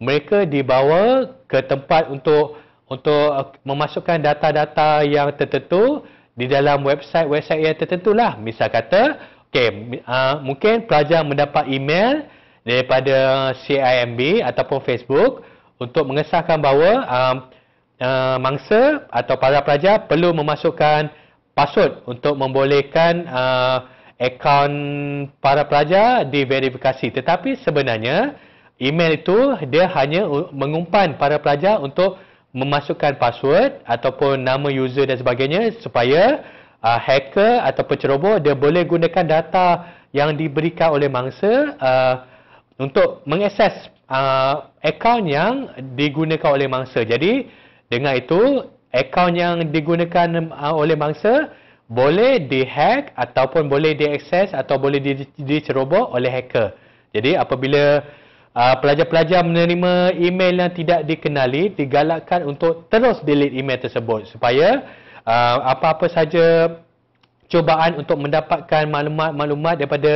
mereka dibawa ke tempat untuk untuk uh, memasukkan data-data yang tertentu di dalam website-website yang tertentu lah. Misal kata, okay, uh, mungkin pelajar mendapat email daripada CIMB ataupun Facebook untuk mengesahkan bahawa uh, uh, mangsa atau para pelajar perlu memasukkan password untuk membolehkan uh, akaun para pelajar diverifikasi. Tetapi sebenarnya email itu dia hanya mengumpan para pelajar untuk memasukkan password ataupun nama user dan sebagainya supaya uh, hacker atau penceroboh dia boleh gunakan data yang diberikan oleh mangsa uh, untuk mengakses uh, akaun yang digunakan oleh mangsa. Jadi dengan itu akaun yang digunakan uh, oleh mangsa boleh dihack ataupun boleh diakses atau boleh diceroboh oleh hacker. Jadi apabila Ah, pelajar-pelajar menerima email yang tidak dikenali digalakkan untuk terus delete email tersebut supaya uh, apa-apa saja cubaan untuk mendapatkan maklumat-maklumat daripada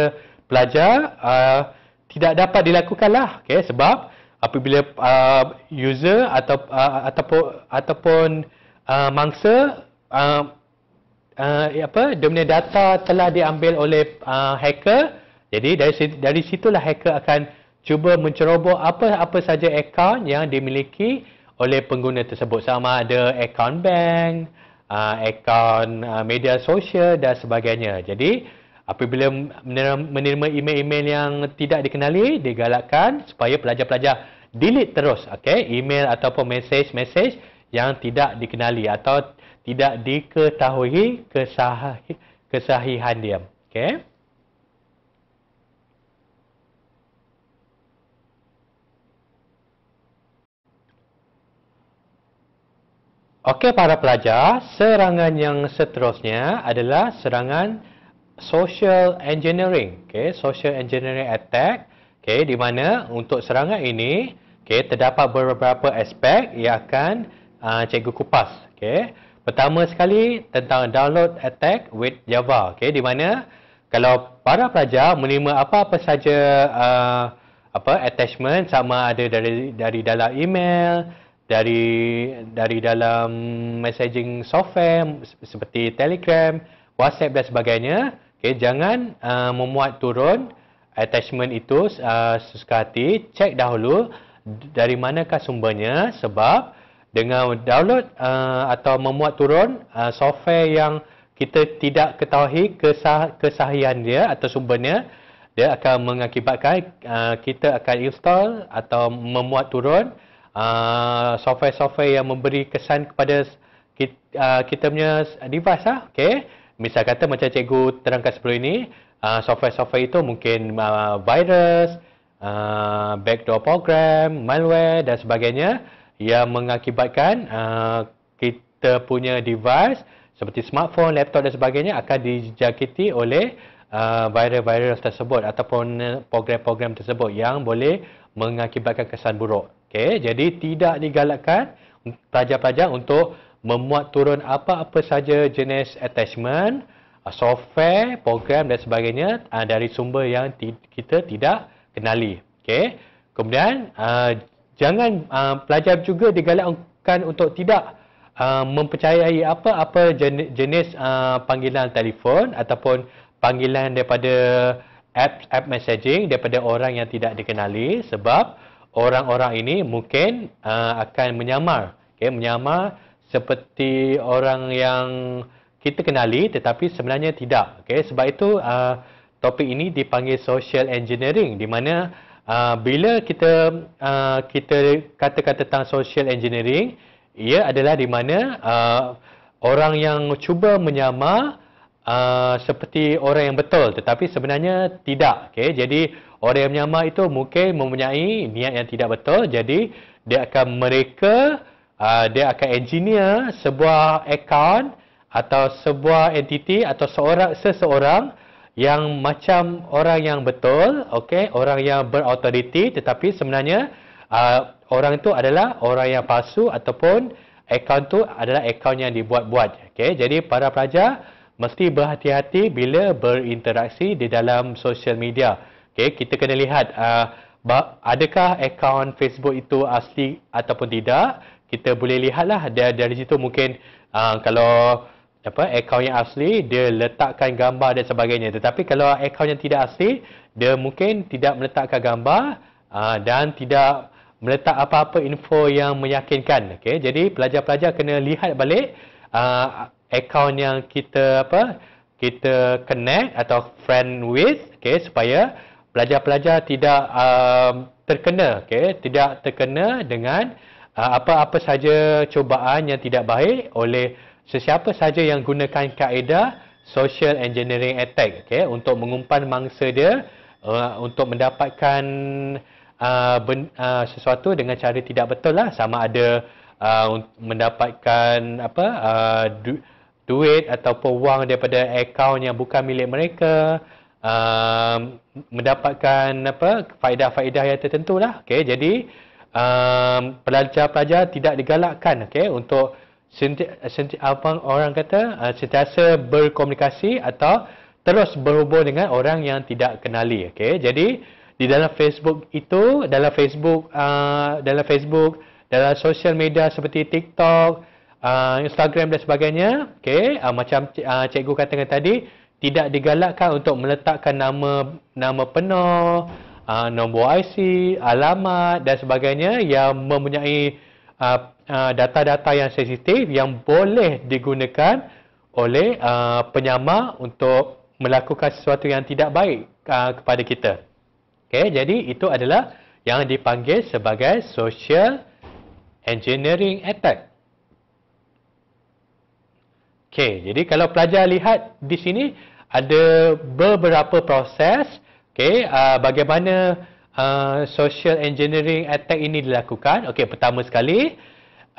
pelajar uh, tidak dapat dilakukanlah okey sebab apabila uh, user atau uh, ataupun ataupun uh, mangsa uh, uh, apa domain data telah diambil oleh uh, hacker jadi dari dari situlah hacker akan cuba menceroboh apa-apa saja akaun yang dimiliki oleh pengguna tersebut sama ada akaun bank, uh, akaun uh, media sosial dan sebagainya. Jadi apabila menerima email-email yang tidak dikenali, digalakkan supaya pelajar-pelajar delete terus okay? email ataupun mesej-mesej yang tidak dikenali atau tidak diketahui kesahihan dia. Okay? Okey para pelajar, serangan yang seterusnya adalah serangan social engineering. Okey, social engineering attack. Okey, di mana untuk serangan ini, okey, terdapat beberapa aspek yang akan uh, cikgu kupas. Okey. Pertama sekali tentang download attack with Java. Okey, di mana kalau para pelajar menerima apa-apa saja uh, apa attachment sama ada dari dari dalam email, dari dari dalam messaging software seperti Telegram, WhatsApp dan sebagainya. Okay, jangan uh, memuat turun attachment itu uh, sesuka hati. Cek dahulu dari manakah sumbernya sebab dengan download uh, atau memuat turun uh, software yang kita tidak ketahui kesah, kesahian dia atau sumbernya, dia akan mengakibatkan uh, kita akan install atau memuat turun Ah, software-software yang memberi kesan kepada kita, uh, kita punya device lah. Okay. Misal kata macam cikgu terangkan sebelum ini, uh, software-software itu mungkin uh, virus, uh, backdoor program, malware dan sebagainya yang mengakibatkan uh, kita punya device seperti smartphone, laptop dan sebagainya akan dijakiti oleh uh, virus-virus tersebut ataupun eh, program-program tersebut yang boleh mengakibatkan kesan buruk. Okay, jadi tidak digalakkan pelajar-pelajar untuk memuat turun apa-apa saja jenis attachment, uh, software, program dan sebagainya uh, dari sumber yang kita tidak kenali. Okay, kemudian uh, jangan pelajar juga digalakkan untuk tidak mempercayai apa-apa jenis, panggilan telefon ataupun panggilan daripada app, app messaging daripada orang yang tidak dikenali sebab orang-orang ini mungkin uh, akan menyamar okay, menyamar seperti orang yang kita kenali tetapi sebenarnya tidak okay. sebab itu uh, topik ini dipanggil social engineering di mana uh, bila kita uh, kita kata-kata tentang social engineering ia adalah di mana uh, orang yang cuba menyamar Ah, seperti orang yang betul tetapi sebenarnya tidak okey jadi orang yang menyamar itu mungkin mempunyai niat yang tidak betul jadi dia akan mereka uh, dia akan engineer sebuah account atau sebuah entiti atau seorang seseorang yang macam orang yang betul okay? orang yang berautoriti tetapi sebenarnya uh, orang itu adalah orang yang palsu ataupun akaun tu adalah akaun yang dibuat-buat okey jadi para pelajar mesti berhati-hati bila berinteraksi di dalam social media. Okay, kita kena lihat uh, adakah akaun Facebook itu asli ataupun tidak. Kita boleh lihatlah dari, dari situ mungkin uh, kalau apa akaun yang asli dia letakkan gambar dan sebagainya. Tetapi kalau akaun yang tidak asli dia mungkin tidak meletakkan gambar uh, dan tidak meletak apa-apa info yang meyakinkan. Okay, jadi pelajar-pelajar kena lihat balik uh, account yang kita apa kita connect atau friend with okey supaya pelajar-pelajar tidak um, terkena okey tidak terkena dengan uh, apa-apa saja cubaan yang tidak baik oleh sesiapa saja yang gunakan kaedah social engineering attack okey untuk mengumpan mangsa dia uh, untuk mendapatkan uh, ben, uh, sesuatu dengan cara tidak betul lah sama ada uh, mendapatkan apa uh, duit ataupun wang daripada akaun yang bukan milik mereka uh, mendapatkan apa faedah-faedah yang tertentu lah okay, jadi uh, pelajar-pelajar tidak digalakkan okay, untuk senti, senti, apa orang kata uh, sentiasa berkomunikasi atau terus berhubung dengan orang yang tidak kenali okay. jadi di dalam Facebook itu dalam Facebook uh, dalam Facebook dalam social media seperti TikTok uh, Instagram dan sebagainya. okay, uh, ah, macam uh, cikgu katakan tadi, tidak digalakkan untuk meletakkan nama nama penuh, uh, nombor IC, alamat dan sebagainya yang mempunyai uh, uh, data-data yang sensitif yang boleh digunakan oleh uh, penyamar untuk melakukan sesuatu yang tidak baik uh, kepada kita. Okay, jadi itu adalah yang dipanggil sebagai social engineering attack. Okey, jadi kalau pelajar lihat di sini ada beberapa proses, okey, uh, bagaimana uh, social engineering attack ini dilakukan. Okey, pertama sekali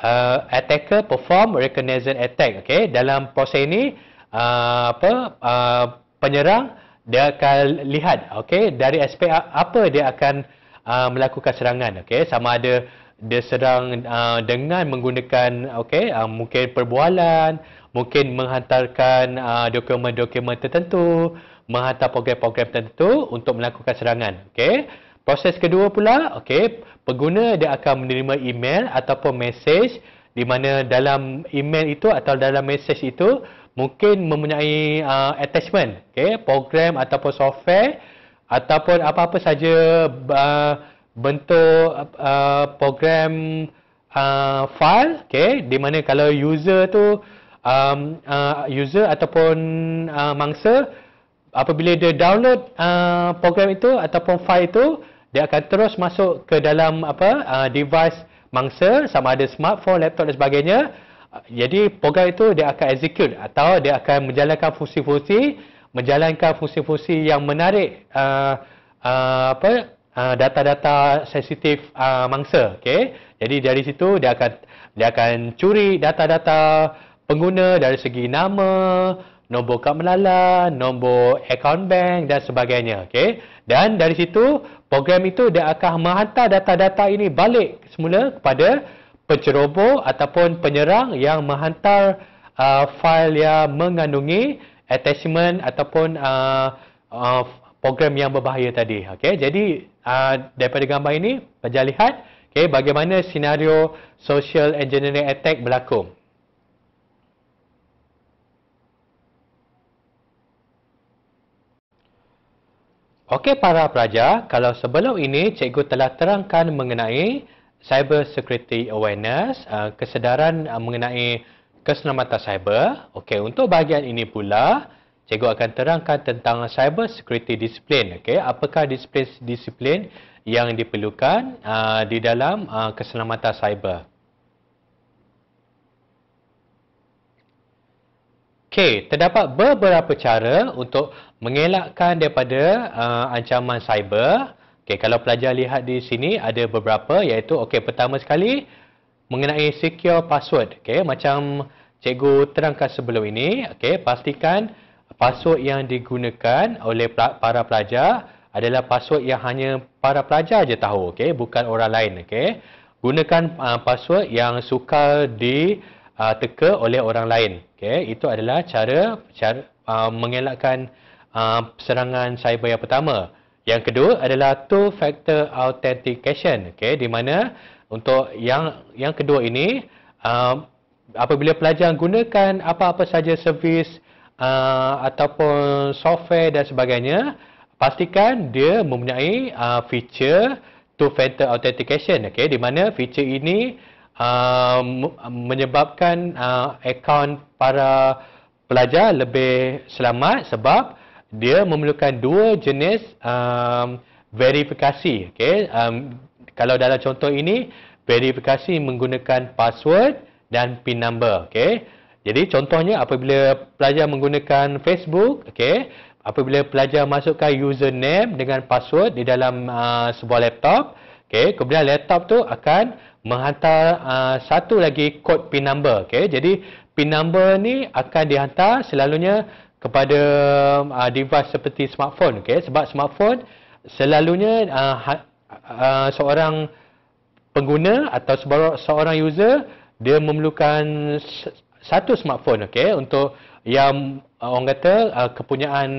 uh, attacker perform reconnaissance attack, okey. Dalam proses ini uh, apa uh, penyerang dia akan lihat, okey, dari aspek apa dia akan uh, melakukan serangan, okey. Sama ada dia serang uh, dengan menggunakan okey, uh, mungkin perbualan mungkin menghantarkan uh, dokumen-dokumen tertentu, menghantar program-program tertentu untuk melakukan serangan. Okey. Proses kedua pula, okey, pengguna dia akan menerima email ataupun mesej di mana dalam email itu atau dalam mesej itu mungkin mempunyai uh, attachment, okey, program ataupun software ataupun apa-apa saja uh, bentuk uh, program uh, file, okey, di mana kalau user tu um, uh, user ataupun uh, mangsa apabila dia download uh, program itu ataupun file itu dia akan terus masuk ke dalam apa uh, device mangsa sama ada smartphone, laptop dan sebagainya. Jadi program itu dia akan execute atau dia akan menjalankan fungsi-fungsi, menjalankan fungsi-fungsi yang menarik uh, uh, uh, data-data sensitif uh, mangsa, Okay? Jadi dari situ dia akan dia akan curi data-data pengguna dari segi nama, nombor kad melala, nombor akaun bank dan sebagainya. Okay? Dan dari situ, program itu dia akan menghantar data-data ini balik semula kepada penceroboh ataupun penyerang yang menghantar uh, fail yang mengandungi attachment ataupun uh, uh, program yang berbahaya tadi. Okay? Jadi, uh, daripada gambar ini, kita lihat okay, bagaimana senario social engineering attack berlaku. Okey para pelajar, kalau sebelum ini cikgu telah terangkan mengenai cyber security awareness, eh, kesedaran eh, mengenai keselamatan cyber. Okey, untuk bahagian ini pula, cikgu akan terangkan tentang cyber security discipline. Okey, apakah disiplin-disiplin yang diperlukan eh, di dalam keselamatan cyber? Okey, terdapat beberapa cara untuk mengelakkan daripada uh, ancaman cyber. Okey, kalau pelajar lihat di sini ada beberapa iaitu okey, pertama sekali mengenai secure password. Okey, macam cikgu terangkan sebelum ini, okey, pastikan password yang digunakan oleh para pelajar adalah password yang hanya para pelajar je tahu, okey, bukan orang lain, okey. Gunakan uh, password yang sukar di uh, teka oleh orang lain. Okey, itu adalah cara cara uh, mengelakkan uh, serangan cyber yang pertama. Yang kedua adalah two factor authentication. Okey, di mana untuk yang yang kedua ini uh, apabila pelajar gunakan apa-apa saja servis uh, ataupun software dan sebagainya, pastikan dia mempunyai uh, feature two factor authentication. Okey, di mana feature ini Uh, menyebabkan uh, akaun para pelajar lebih selamat sebab dia memerlukan dua jenis um, verifikasi. Okay? Um, kalau dalam contoh ini, verifikasi menggunakan password dan PIN number. Okay? Jadi contohnya apabila pelajar menggunakan Facebook, okay, apabila pelajar masukkan username dengan password di dalam uh, sebuah laptop, okay, kemudian laptop tu akan menghantar uh, satu lagi kod PIN number. Okay? Jadi PIN number ni akan dihantar selalunya kepada uh, device seperti smartphone okey sebab smartphone selalunya uh, ha, uh, seorang pengguna atau seorang user dia memerlukan satu smartphone okey untuk yang uh, orang kata uh, kepunyaan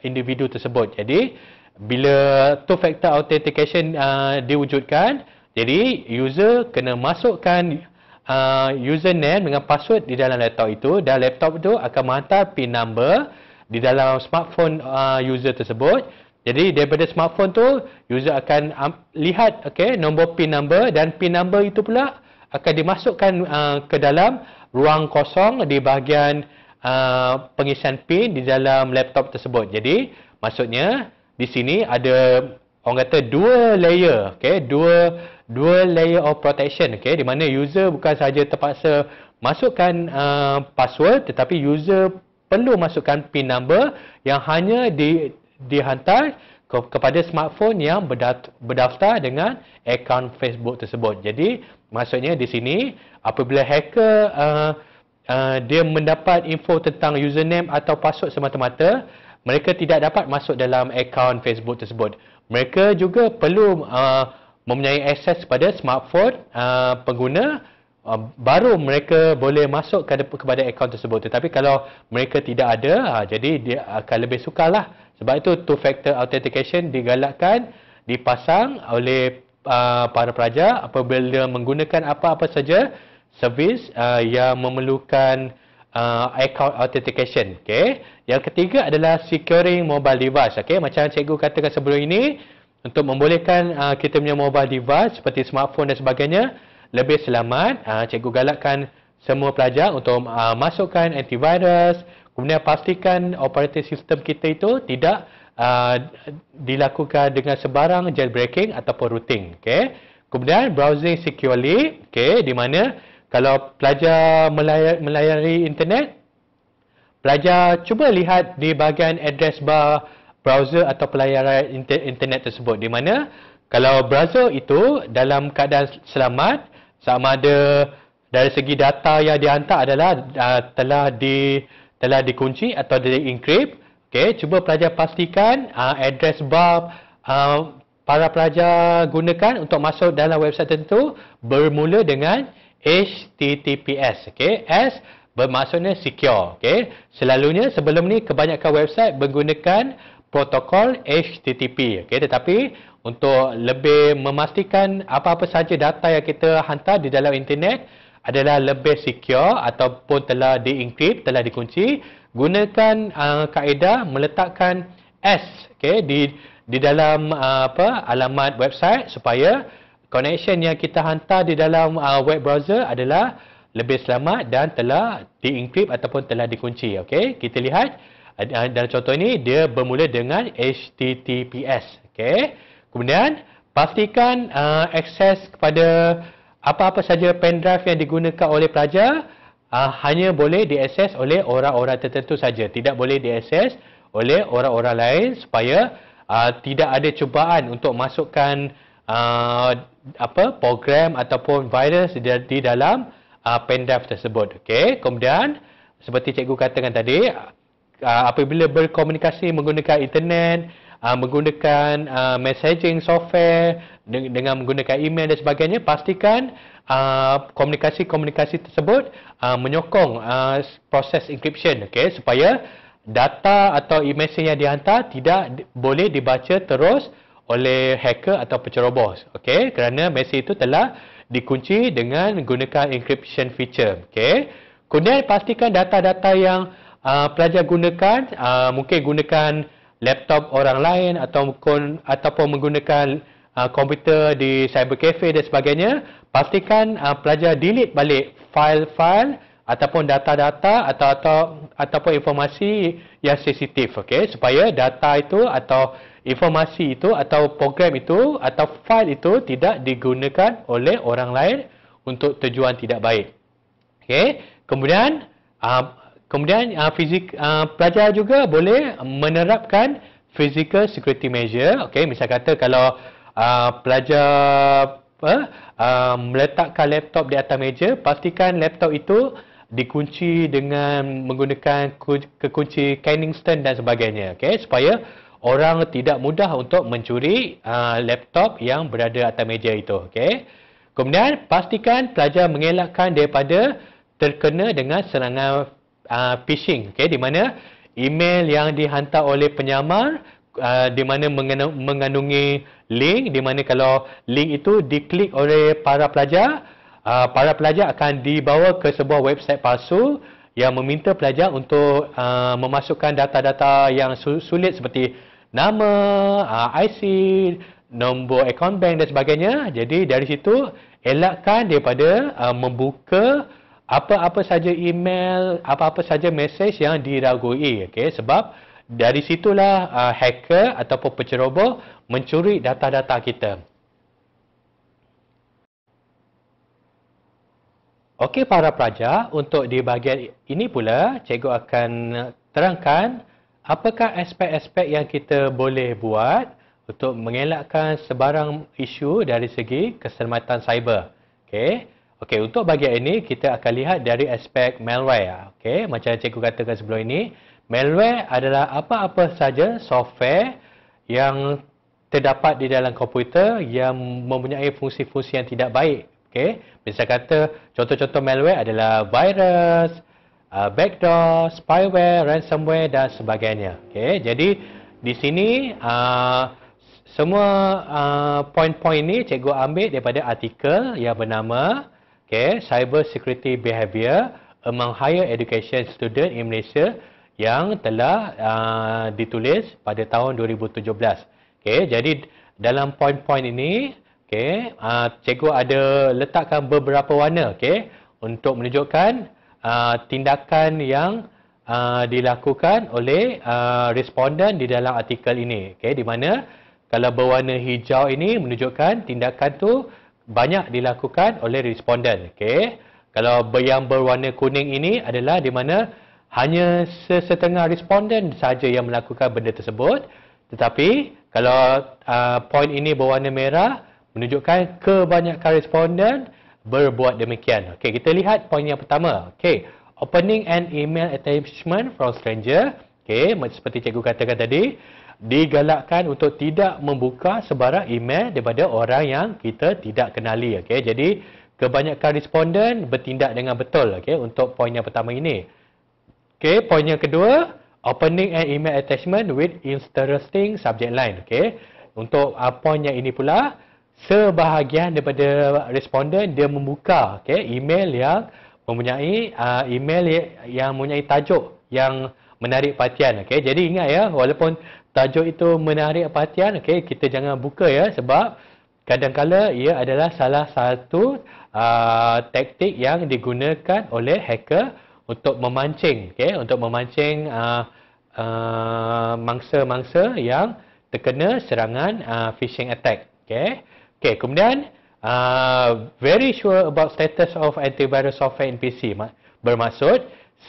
individu tersebut jadi bila two factor authentication uh, diwujudkan jadi user kena masukkan uh, username dengan password di dalam laptop itu dan laptop itu akan menghantar pin number di dalam smartphone uh, user tersebut. Jadi daripada smartphone tu user akan um, lihat okey nombor pin number dan pin number itu pula akan dimasukkan uh, ke dalam ruang kosong di bahagian uh, pengisian pin di dalam laptop tersebut. Jadi maksudnya di sini ada orang kata dua layer okey dua dual layer of protection okay di mana user bukan saja terpaksa masukkan uh, password tetapi user perlu masukkan pin number yang hanya di dihantar ke, kepada smartphone yang berdaftar dengan akaun Facebook tersebut. Jadi maksudnya di sini apabila hacker uh, uh, dia mendapat info tentang username atau password semata-mata mereka tidak dapat masuk dalam akaun Facebook tersebut. Mereka juga perlu uh, mempunyai akses kepada smartphone uh, pengguna uh, baru mereka boleh masuk ke, kepada akaun tersebut tetapi kalau mereka tidak ada uh, jadi dia akan lebih sukarlah sebab itu two factor authentication digalakkan dipasang oleh uh, para pelajar apabila menggunakan apa-apa saja servis uh, yang memerlukan uh, account authentication okey yang ketiga adalah securing mobile device okey macam cikgu katakan sebelum ini untuk membolehkan uh, kita punya mobile device seperti smartphone dan sebagainya lebih selamat, uh, cikgu galakkan semua pelajar untuk uh, masukkan antivirus, kemudian pastikan operating system kita itu tidak uh, dilakukan dengan sebarang jailbreaking ataupun routing. Okay. Kemudian browsing securely, okay, di mana kalau pelajar melayari, melayari internet, pelajar cuba lihat di bahagian address bar browser atau pelayaran internet tersebut di mana kalau browser itu dalam keadaan selamat sama ada dari segi data yang dihantar adalah uh, telah di telah dikunci atau di encrypt okey cuba pelajar pastikan uh, address bar uh, para pelajar gunakan untuk masuk dalam website tertentu bermula dengan https okey s bermaksudnya secure okey selalunya sebelum ni kebanyakan website menggunakan protokol HTTP. Okay, tetapi untuk lebih memastikan apa-apa saja data yang kita hantar di dalam internet adalah lebih secure ataupun telah diencrypt, telah dikunci, gunakan uh, kaedah meletakkan S okay, di di dalam uh, apa alamat website supaya connection yang kita hantar di dalam uh, web browser adalah lebih selamat dan telah diencrypt ataupun telah dikunci. Okay, kita lihat dalam contoh ini dia bermula dengan HTTPS. Okay. Kemudian pastikan uh, akses kepada apa-apa saja pendrive yang digunakan oleh pelajar uh, hanya boleh diakses oleh orang-orang tertentu saja, tidak boleh diakses oleh orang-orang lain supaya uh, tidak ada cubaan untuk masukkan uh, apa program ataupun virus di, di dalam uh, pendrive tersebut. Okay. Kemudian seperti cikgu katakan tadi, uh, apabila berkomunikasi menggunakan internet, uh, menggunakan uh, messaging software de- dengan menggunakan email dan sebagainya, pastikan uh, komunikasi-komunikasi tersebut uh, menyokong uh, proses encryption, okay, supaya data atau email yang dihantar tidak di- boleh dibaca terus oleh hacker atau pencerobos, okay, kerana mesej itu telah dikunci dengan gunakan encryption feature, okay. Kemudian pastikan data-data yang Ah, pelajar gunakan uh, mungkin gunakan laptop orang lain atau ataupun ataupun menggunakan uh, komputer di cyber cafe dan sebagainya pastikan uh, pelajar delete balik file-file ataupun data-data atau atau ataupun informasi yang sensitif okey supaya data itu atau informasi itu atau program itu atau file itu tidak digunakan oleh orang lain untuk tujuan tidak baik okey kemudian uh, Kemudian uh, fizik, uh, pelajar juga boleh menerapkan physical security measure. Okay, misal kata kalau uh, pelajar uh, uh, meletakkan laptop di atas meja, pastikan laptop itu dikunci dengan menggunakan kekunci Kennington dan sebagainya. Okay, supaya orang tidak mudah untuk mencuri uh, laptop yang berada atas meja itu. Okay. Kemudian pastikan pelajar mengelakkan daripada terkena dengan serangan Ah, phishing okay, di mana email yang dihantar oleh penyamar uh, di mana mengandungi link di mana kalau link itu diklik oleh para pelajar uh, para pelajar akan dibawa ke sebuah website palsu yang meminta pelajar untuk uh, memasukkan data-data yang sulit seperti nama, uh, IC, nombor akaun bank dan sebagainya. Jadi dari situ elakkan daripada uh, membuka apa-apa saja email, apa-apa saja message yang diragui. Okay? Sebab dari situlah uh, hacker ataupun peceroboh mencuri data-data kita. Okey para pelajar, untuk di bahagian ini pula, cikgu akan terangkan apakah aspek-aspek yang kita boleh buat untuk mengelakkan sebarang isu dari segi keselamatan cyber. Okey. Okey, untuk bahagian ini kita akan lihat dari aspek malware. Okey, macam yang cikgu katakan sebelum ini, malware adalah apa-apa saja software yang terdapat di dalam komputer yang mempunyai fungsi-fungsi yang tidak baik. Okey, misalnya kata contoh-contoh malware adalah virus, uh, backdoor, spyware, ransomware dan sebagainya. Okey, jadi di sini uh, semua uh, poin-poin ini cikgu ambil daripada artikel yang bernama okay, cyber security behavior among higher education student in Malaysia yang telah uh, ditulis pada tahun 2017. Okay, jadi dalam poin-poin ini, okay, uh, cikgu ada letakkan beberapa warna okay, untuk menunjukkan uh, tindakan yang uh, dilakukan oleh uh, responden di dalam artikel ini. Okay, di mana kalau berwarna hijau ini menunjukkan tindakan tu banyak dilakukan oleh responden. Okay, Kalau yang berwarna kuning ini adalah di mana hanya sesetengah responden saja yang melakukan benda tersebut. Tetapi kalau uh, poin ini berwarna merah menunjukkan kebanyakan responden berbuat demikian. Okay, kita lihat poin yang pertama. Okay, opening an email attachment from stranger. Okey, seperti cikgu katakan tadi, digalakkan untuk tidak membuka sebarang email daripada orang yang kita tidak kenali. Okay? Jadi, kebanyakan responden bertindak dengan betul okay? untuk poin yang pertama ini. Okay, poin yang kedua, opening an email attachment with interesting subject line. Okay? Untuk uh, ah, poin yang ini pula, sebahagian daripada responden dia membuka okay, email yang mempunyai uh, email yang mempunyai tajuk yang menarik perhatian. Okay? Jadi ingat ya, walaupun tajuk itu menarik perhatian, okay, kita jangan buka ya sebab kadangkala ia adalah salah satu uh, taktik yang digunakan oleh hacker untuk memancing, okay, untuk memancing mangsa-mangsa uh, uh, yang terkena serangan uh, phishing attack. Okay. Okay, kemudian, uh, very sure about status of antivirus software in PC. Bermaksud,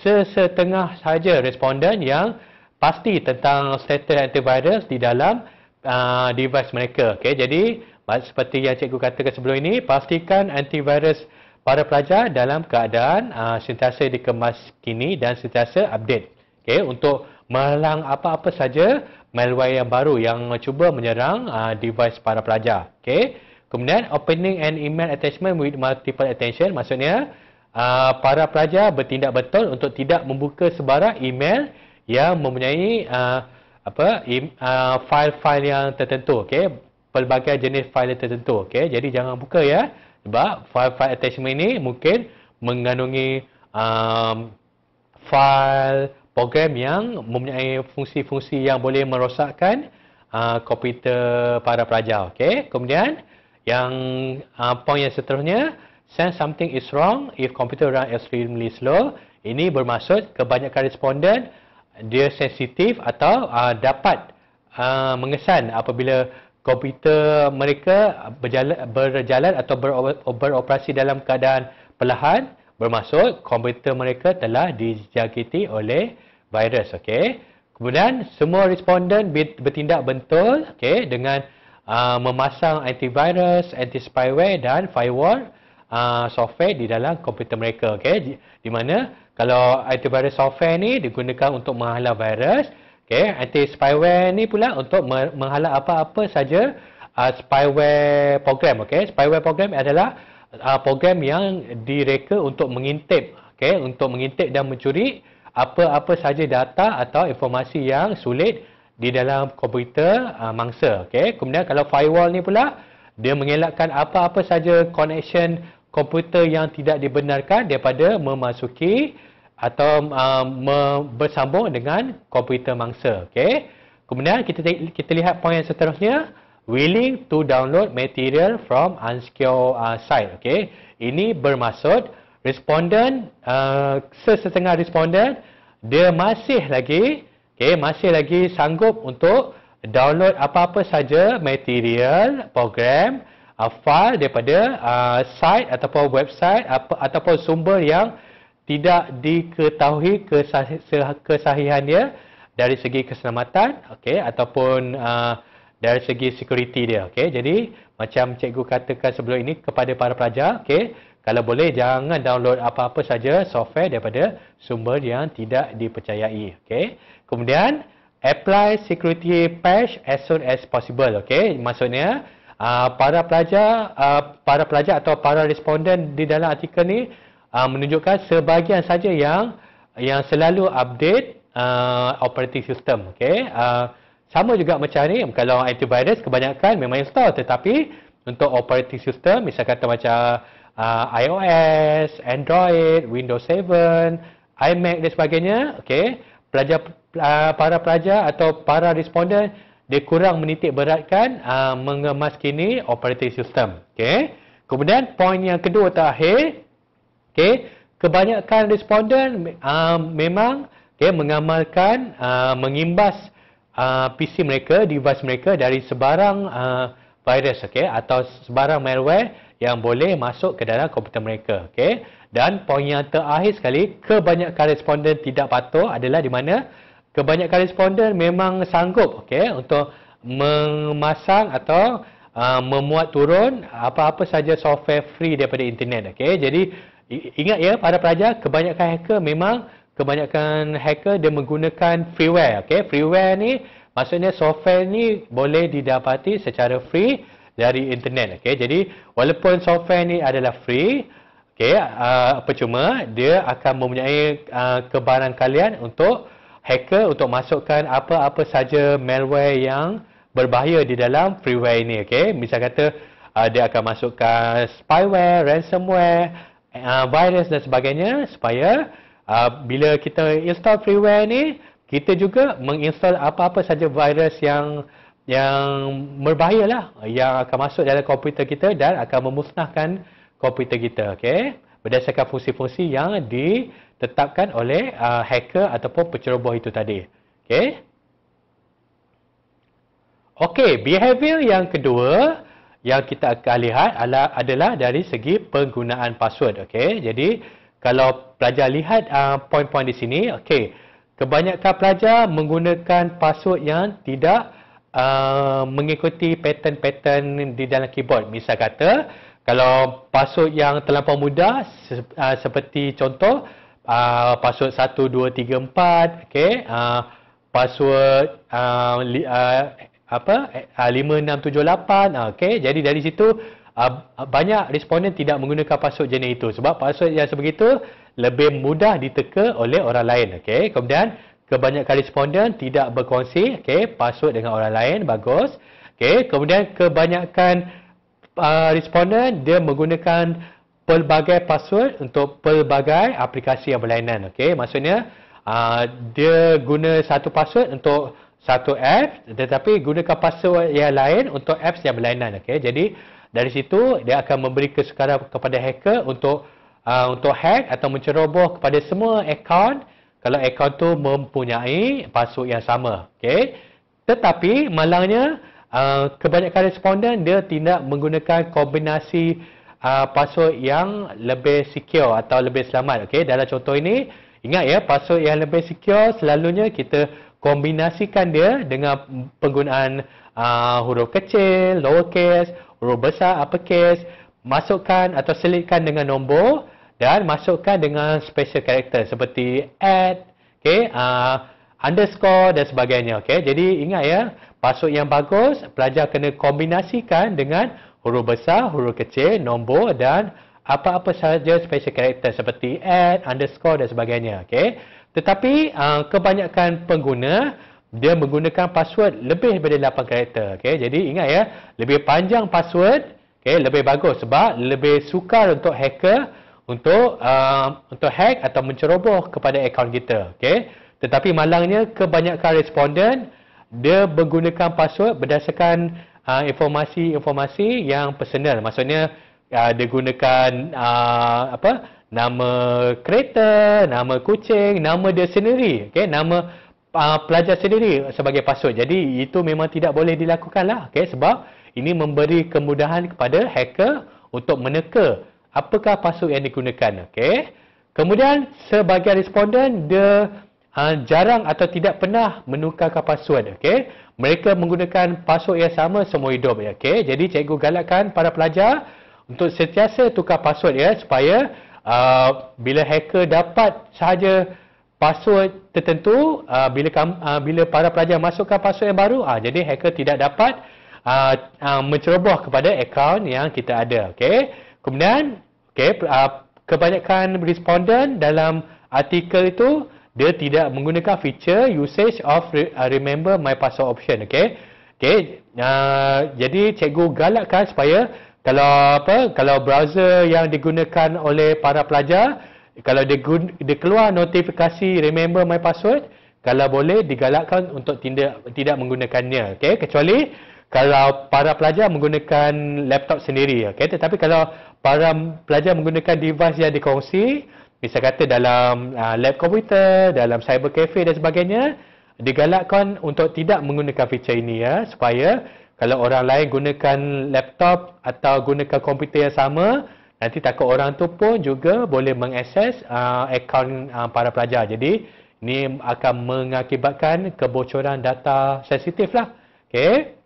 sesetengah saja responden yang pasti tentang status antivirus di dalam uh, device mereka. Okay, jadi seperti yang cikgu katakan sebelum ini, pastikan antivirus para pelajar dalam keadaan uh, sentiasa dikemas kini dan sentiasa update. Okay, untuk melang apa-apa saja malware yang baru yang cuba menyerang uh, device para pelajar. Okay. Kemudian, opening and email attachment with multiple attention. Maksudnya, uh, para pelajar bertindak betul untuk tidak membuka sebarang email yang mempunyai uh, apa uh, file-file uh, yang tertentu okey pelbagai jenis file yang tertentu okey jadi jangan buka ya sebab file-file attachment ini mungkin mengandungi um, file program yang mempunyai fungsi-fungsi yang boleh merosakkan uh, komputer para pelajar okey kemudian yang uh, poin yang seterusnya send something is wrong if computer run extremely slow ini bermaksud kebanyakan responden dia sensitif atau uh, dapat uh, mengesan apabila komputer mereka berjalan, berjalan atau beroperasi dalam keadaan perlahan bermaksud komputer mereka telah dijangkiti oleh virus okey kemudian semua responden bertindak betul okey dengan uh, memasang antivirus anti spyware dan firewall uh, software di dalam komputer mereka okey di, di mana kalau antivirus software ni digunakan untuk menghalau virus. Okay, anti spyware ni pula untuk menghalau apa-apa saja uh, spyware program. Okay, spyware program adalah uh, program yang direka untuk mengintip. Okay, untuk mengintip dan mencuri apa-apa saja data atau informasi yang sulit di dalam komputer uh, mangsa. Okay, kemudian kalau firewall ni pula dia mengelakkan apa-apa saja connection komputer yang tidak dibenarkan daripada memasuki atau uh, bersambung dengan komputer mangsa. Okay. Kemudian kita kita lihat poin yang seterusnya. Willing to download material from unsecure uh, site. Okay. Ini bermaksud responden, uh, sesetengah responden, dia masih lagi okay, masih lagi sanggup untuk download apa-apa saja material, program, uh, file daripada uh, site ataupun website apa, ataupun sumber yang tidak diketahui kesah- kesahihan dia dari segi keselamatan okey ataupun uh, dari segi security dia okey jadi macam cikgu katakan sebelum ini kepada para pelajar okey kalau boleh jangan download apa-apa saja software daripada sumber yang tidak dipercayai okey kemudian apply security patch as soon as possible okey maksudnya uh, para pelajar uh, para pelajar atau para responden di dalam artikel ni Ah, menunjukkan sebahagian saja yang yang selalu update uh, operating system. Okay? Uh, ah, sama juga macam ni, kalau antivirus kebanyakan memang install tetapi untuk operating system, misalkan kata macam uh, iOS, Android, Windows 7, iMac dan sebagainya, okay? pelajar, uh, para pelajar atau para responden dia kurang menitik beratkan uh, mengemas kini operating system. Okay? Kemudian, poin yang kedua terakhir, Okay, kebanyakan responden uh, memang okay, mengamalkan uh, mengimbas uh, ah, PC mereka, device mereka dari sebarang uh, virus okay atau sebarang malware yang boleh masuk ke dalam komputer mereka, okay Dan poin yang terakhir sekali, kebanyakan responden tidak patuh adalah di mana kebanyakan responden memang sanggup okay untuk memasang atau uh, memuat turun apa-apa saja software free daripada internet, okay Jadi Ingat ya para pelajar, kebanyakan hacker memang kebanyakan hacker dia menggunakan freeware. Okay? Freeware ni maksudnya software ni boleh didapati secara free dari internet. Okay? Jadi walaupun software ni adalah free, okay, uh, percuma dia akan mempunyai uh, kebaran kalian untuk hacker untuk masukkan apa-apa saja malware yang berbahaya di dalam freeware ini. Okay? misalnya kata uh, dia akan masukkan spyware, ransomware, Uh, virus dan sebagainya supaya uh, bila kita install freeware ni kita juga menginstall apa-apa saja virus yang yang berbahaya lah yang akan masuk dalam komputer kita dan akan memusnahkan komputer kita okay? berdasarkan fungsi-fungsi yang ditetapkan oleh uh, hacker ataupun penceroboh itu tadi okay? Okey, behavior yang kedua yang kita akan lihat adalah dari segi penggunaan password. Okey, jadi kalau pelajar lihat uh, ah, poin-poin di sini, okey, kebanyakan pelajar menggunakan password yang tidak uh, mengikuti pattern-pattern di dalam keyboard. Misal kata, kalau password yang terlalu mudah se- uh, ah, seperti contoh uh, password 1, 2, 3, 4, okey, uh, password uh, uh, apa eh, ah, uh, 5678 ah, okey jadi dari situ ah, banyak responden tidak menggunakan password jenis itu sebab password yang sebegitu lebih mudah diteka oleh orang lain okey kemudian kebanyakan responden tidak berkongsi okey password dengan orang lain bagus okey kemudian kebanyakan responden dia menggunakan pelbagai password untuk pelbagai aplikasi yang berlainan okey maksudnya uh, dia guna satu password untuk satu app tetapi gunakan password yang lain untuk apps yang berlainan okey jadi dari situ dia akan memberi kesukaran kepada hacker untuk uh, untuk hack atau menceroboh kepada semua akaun kalau akaun tu mempunyai password yang sama okey tetapi malangnya uh, kebanyakan responden dia tidak menggunakan kombinasi uh, password yang lebih secure atau lebih selamat okey dalam contoh ini ingat ya password yang lebih secure selalunya kita kombinasikan dia dengan penggunaan uh, huruf kecil, lowercase, huruf besar, uppercase, masukkan atau selitkan dengan nombor dan masukkan dengan special character seperti add, okay, uh, underscore dan sebagainya. Okay. Jadi ingat ya, password yang bagus, pelajar kena kombinasikan dengan huruf besar, huruf kecil, nombor dan apa-apa sahaja special character seperti add, underscore dan sebagainya. Okay. Tetapi uh, kebanyakan pengguna dia menggunakan password lebih daripada 8 karakter. Okay? Jadi ingat ya, lebih panjang password okay, lebih bagus sebab lebih sukar untuk hacker untuk uh, untuk hack atau menceroboh kepada akaun kita. Okay? Tetapi malangnya kebanyakan responden dia menggunakan password berdasarkan uh, informasi-informasi uh, yang personal. Maksudnya uh, dia gunakan uh, apa? nama kereta, nama kucing, nama dia sendiri, okay? nama uh, pelajar sendiri sebagai password. Jadi itu memang tidak boleh dilakukan lah, okay? sebab ini memberi kemudahan kepada hacker untuk meneka apakah password yang digunakan. Okay? Kemudian sebagai responden, dia uh, jarang atau tidak pernah menukarkan password. Okay? Mereka menggunakan password yang sama semua hidup. Okay? Jadi cikgu galakkan para pelajar untuk sentiasa tukar password ya supaya uh, bila hacker dapat sahaja password tertentu uh, bila kam, uh, bila para pelajar masukkan password yang baru uh, jadi hacker tidak dapat uh, uh, menceroboh kepada akaun yang kita ada okey kemudian okey uh, kebanyakan responden dalam artikel itu dia tidak menggunakan feature usage of re, uh, remember my password option okey okey uh, jadi cikgu galakkan supaya kalau apa kalau browser yang digunakan oleh para pelajar kalau dia, gun, dia keluar notifikasi remember my password kalau boleh digalakkan untuk tidak tidak menggunakannya okey kecuali kalau para pelajar menggunakan laptop sendiri okey tetapi kalau para pelajar menggunakan device yang dikongsi misal kata dalam uh, lab komputer dalam cyber cafe dan sebagainya digalakkan untuk tidak menggunakan feature ini ya supaya kalau orang lain gunakan laptop atau gunakan komputer yang sama nanti takut orang tu pun juga boleh mengakses uh, akaun uh, para pelajar jadi ini akan mengakibatkan kebocoran data sensitif lah okay.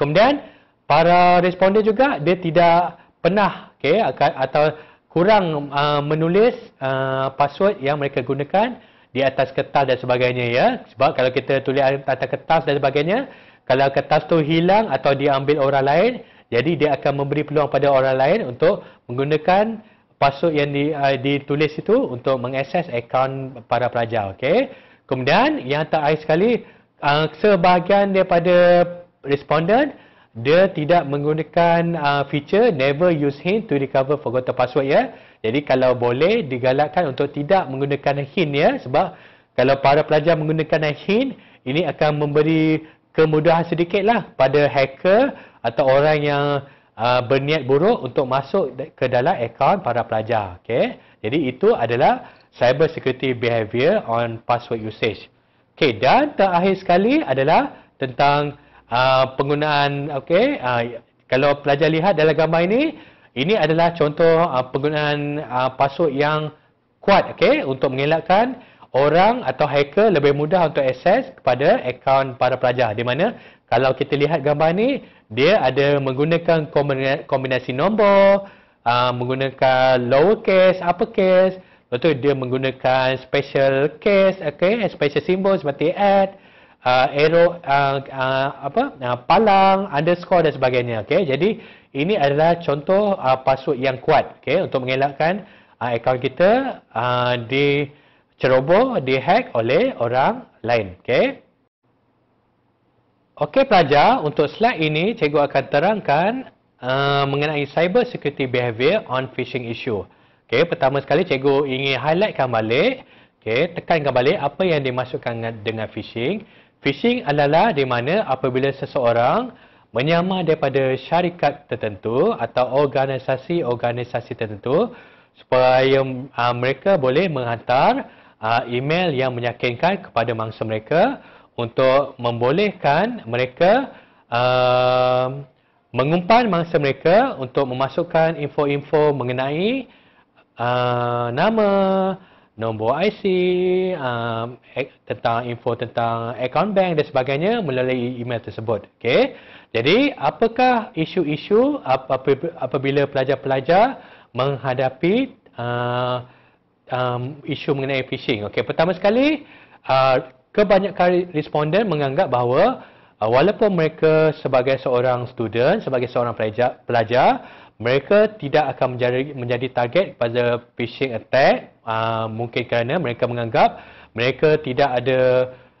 kemudian para responden juga dia tidak pernah okay, atau kurang uh, menulis uh, password yang mereka gunakan di atas kertas dan sebagainya ya sebab kalau kita tulis atas kertas dan sebagainya kalau kertas tu hilang atau diambil orang lain, jadi dia akan memberi peluang pada orang lain untuk menggunakan password yang di, uh, ditulis itu untuk mengakses akaun para pelajar. Okay? Kemudian yang tak terakhir sekali, uh, sebahagian daripada responden, dia tidak menggunakan uh, feature never use hint to recover forgotten password ya. Jadi kalau boleh digalakkan untuk tidak menggunakan hint ya sebab kalau para pelajar menggunakan hint ini akan memberi kemudahan sedikitlah pada hacker atau orang yang uh, berniat buruk untuk masuk ke dalam akaun para pelajar. Okay? Jadi itu adalah cyber security behavior on password usage. Okay, dan terakhir sekali adalah tentang uh, penggunaan, okay, uh, kalau pelajar lihat dalam gambar ini, ini adalah contoh uh, penggunaan uh, password yang kuat okay, untuk mengelakkan orang atau hacker lebih mudah untuk akses kepada akaun para pelajar. Di mana kalau kita lihat gambar ni, dia ada menggunakan kombinasi nombor, ah, menggunakan lower case, upper case. Lepas tu dia menggunakan special case, okay, special symbol seperti add, uh, ah, arrow, uh, uh, apa, uh, palang, underscore dan sebagainya. Okay. Jadi ini adalah contoh uh, password yang kuat okay, untuk mengelakkan uh, akaun kita uh, di ceroboh dihack oleh orang lain. Okey. Okey pelajar, untuk slide ini cikgu akan terangkan uh, mengenai cyber security behavior on phishing issue. Okey, pertama sekali cikgu ingin highlightkan balik, okey, tekankan balik apa yang dimasukkan dengan phishing. Phishing adalah di mana apabila seseorang menyamar daripada syarikat tertentu atau organisasi-organisasi tertentu supaya uh, mereka boleh menghantar uh, email yang menyakinkan kepada mangsa mereka untuk membolehkan mereka uh, mengumpan mangsa mereka untuk memasukkan info-info mengenai uh, nama, nombor IC, um, e- tentang info tentang account bank dan sebagainya melalui email tersebut. Okay. Jadi, apakah isu-isu apabila pelajar-pelajar menghadapi uh, um, isu mengenai phishing. Okey, pertama sekali, uh, kebanyakan responden menganggap bahawa uh, walaupun mereka sebagai seorang student, sebagai seorang pelajar, pelajar mereka tidak akan menjadi, menjadi target pada phishing attack uh, mungkin kerana mereka menganggap mereka tidak ada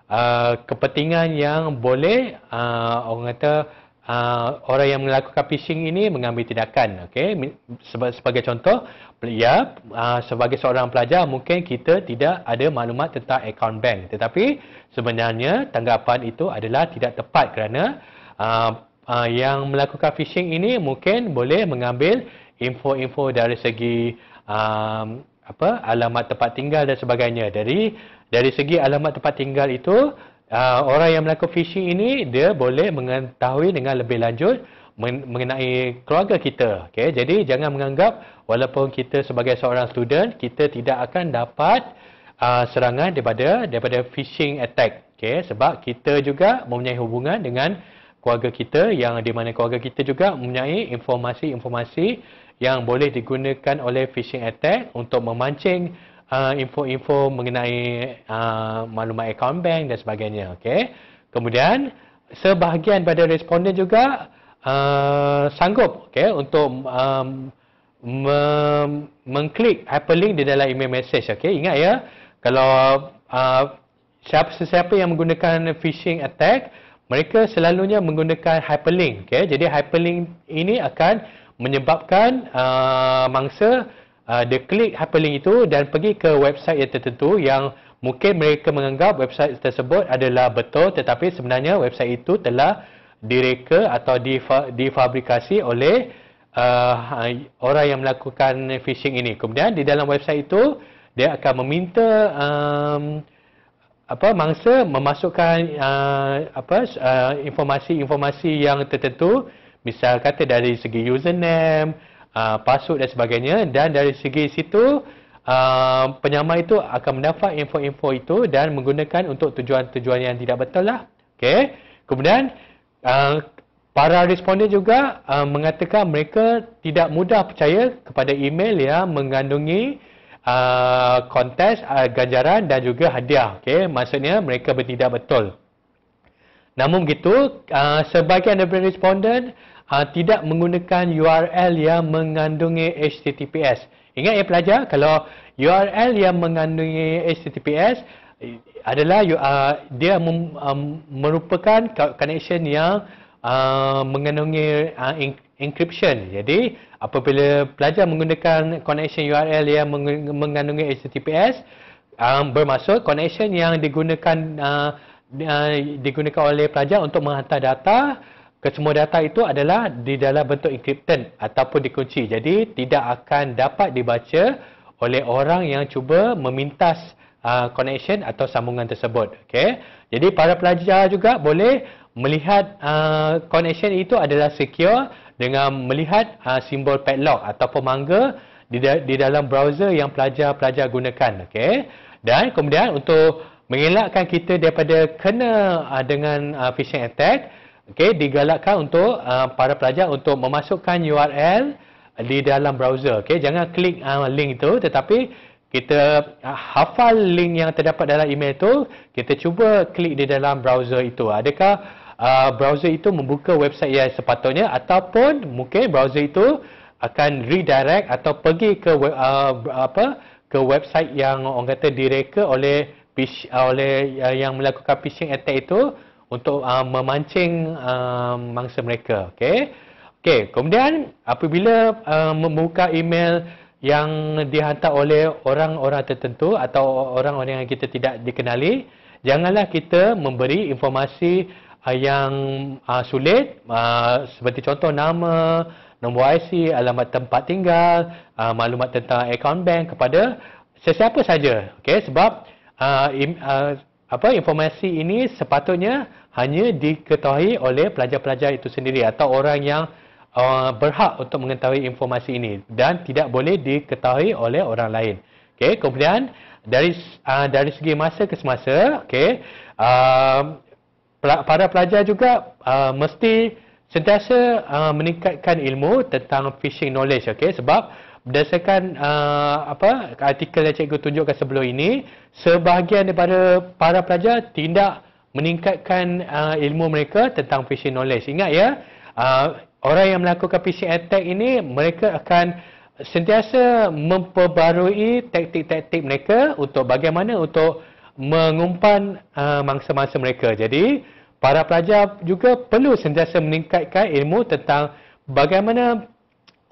uh, kepentingan yang boleh uh, orang kata uh, orang yang melakukan phishing ini mengambil tindakan. Okay? Sebagai contoh, ya, uh, sebagai seorang pelajar mungkin kita tidak ada maklumat tentang akaun bank. Tetapi sebenarnya tanggapan itu adalah tidak tepat kerana uh, uh, yang melakukan phishing ini mungkin boleh mengambil info-info dari segi um, apa alamat tempat tinggal dan sebagainya. Dari dari segi alamat tempat tinggal itu uh, orang yang melakukan phishing ini dia boleh mengetahui dengan lebih lanjut mengenai keluarga kita. Okay, jadi jangan menganggap walaupun kita sebagai seorang student kita tidak akan dapat uh, serangan daripada daripada phishing attack. Okay, sebab kita juga mempunyai hubungan dengan keluarga kita yang di mana keluarga kita juga mempunyai informasi-informasi yang boleh digunakan oleh phishing attack untuk memancing Ah, info-info uh, mengenai uh, maklumat akaun bank dan sebagainya. Okay. Kemudian, sebahagian pada responden juga uh, sanggup okay, untuk um, me- mengklik hyperlink di dalam email message. Okay. Ingat ya, kalau uh, siapa-siapa yang menggunakan phishing attack, mereka selalunya menggunakan hyperlink. Okay. Jadi, hyperlink ini akan menyebabkan uh, mangsa uh, dia klik hyperlink itu dan pergi ke website yang tertentu yang mungkin mereka menganggap website tersebut adalah betul tetapi sebenarnya website itu telah direka atau difa- difabrikasi oleh uh, orang yang melakukan phishing ini. Kemudian di dalam website itu dia akan meminta um, apa mangsa memasukkan uh, apa uh, informasi-informasi yang tertentu misal kata dari segi username uh, password dan sebagainya dan dari segi situ Uh, penyamar itu akan mendapat info-info itu dan menggunakan untuk tujuan-tujuan yang tidak betul lah. Okay. Kemudian, uh, para responden juga uh, mengatakan mereka tidak mudah percaya kepada email yang mengandungi uh, kontes, uh, ganjaran dan juga hadiah. Okay. Maksudnya, mereka tidak betul. Namun begitu, uh, sebagian daripada responden Ha, tidak menggunakan URL yang mengandungi HTTPS. Ingat ya pelajar, kalau URL yang mengandungi HTTPS adalah uh, dia mem, um, merupakan connection yang uh, mengandungi uh, encryption. Jadi apabila pelajar menggunakan connection URL yang mengandungi HTTPS um, bermaksud connection yang digunakan uh, uh, digunakan oleh pelajar untuk menghantar data Kesemua data itu adalah di dalam bentuk encrypted ataupun dikunci. Jadi, tidak akan dapat dibaca oleh orang yang cuba memintas uh, connection atau sambungan tersebut. Okay. Jadi, para pelajar juga boleh melihat uh, connection itu adalah secure dengan melihat uh, simbol padlock atau mangga di, da di dalam browser yang pelajar-pelajar gunakan. Okay. Dan kemudian untuk mengelakkan kita daripada kena uh, dengan uh, phishing attack, okay, digalakkan untuk uh, para pelajar untuk memasukkan URL di dalam browser. Okay. Jangan klik uh, link itu tetapi kita uh, hafal link yang terdapat dalam email itu, kita cuba klik di dalam browser itu. Adakah uh, browser itu membuka website yang sepatutnya ataupun mungkin browser itu akan redirect atau pergi ke web, uh, apa ke website yang orang kata direka oleh uh, oleh uh, yang melakukan phishing attack itu untuk uh, memancing uh, mangsa mereka. Okay. Okay. kemudian apabila uh, membuka email yang dihantar oleh orang-orang tertentu atau orang-orang yang kita tidak dikenali, janganlah kita memberi informasi uh, yang uh, sulit uh, seperti contoh nama, nombor IC, alamat tempat tinggal, uh, maklumat tentang akaun bank kepada sesiapa saja. Okay. sebab uh, im, uh, apa informasi ini sepatutnya hanya diketahui oleh pelajar-pelajar itu sendiri atau orang yang uh, berhak untuk mengetahui informasi ini dan tidak boleh diketahui oleh orang lain. Okey, kemudian dari uh, dari segi masa ke semasa, okey, uh, para pelajar juga uh, mesti sentiasa uh, meningkatkan ilmu tentang fishing knowledge, okey, sebab berdasarkan uh, apa artikel yang cikgu tunjukkan sebelum ini, sebahagian daripada para pelajar tidak meningkatkan uh, ilmu mereka tentang fishing knowledge. Ingat ya, uh, orang yang melakukan fishing attack ini mereka akan sentiasa memperbarui taktik-taktik mereka untuk bagaimana untuk mengumpan uh, mangsa-mangsa mereka. Jadi, para pelajar juga perlu sentiasa meningkatkan ilmu tentang bagaimana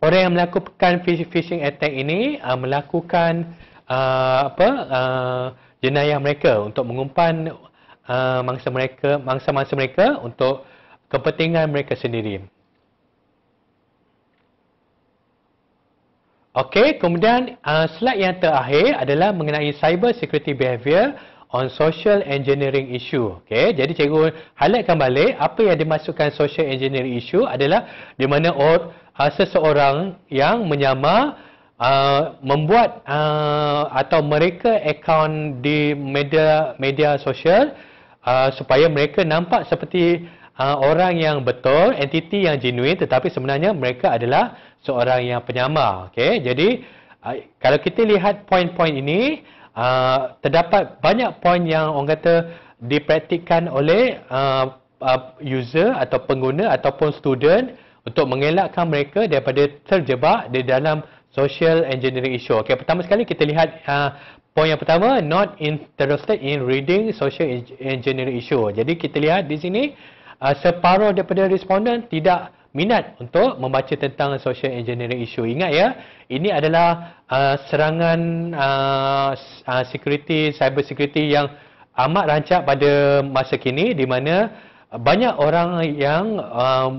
orang yang melakukan fishing attack ini uh, melakukan uh, apa uh, jenayah mereka untuk mengumpan uh, uh, mangsa mereka, mangsa-mangsa mereka untuk kepentingan mereka sendiri. Okey, kemudian uh, slide yang terakhir adalah mengenai cyber security behavior on social engineering issue. Okey, jadi cikgu highlightkan balik apa yang dimasukkan social engineering issue adalah di mana or, uh, seseorang yang menyamar uh, membuat uh, atau mereka akaun di media media sosial uh, uh, supaya mereka nampak seperti uh, orang yang betul, entiti yang genuine tetapi sebenarnya mereka adalah seorang yang penyamar. Okay? Jadi, uh, kalau kita lihat poin-poin ini, uh, terdapat banyak poin yang orang kata dipraktikkan oleh uh, uh, user atau pengguna ataupun student untuk mengelakkan mereka daripada terjebak di dalam social engineering issue. Okay, pertama sekali kita lihat uh, Poin yang pertama, not interested in reading social engineering issue. Jadi kita lihat di sini, uh, separuh daripada responden tidak minat untuk membaca tentang social engineering issue. Ingat ya, ini adalah uh, serangan uh, security, cyber security yang amat rancak pada masa kini di mana banyak orang yang um,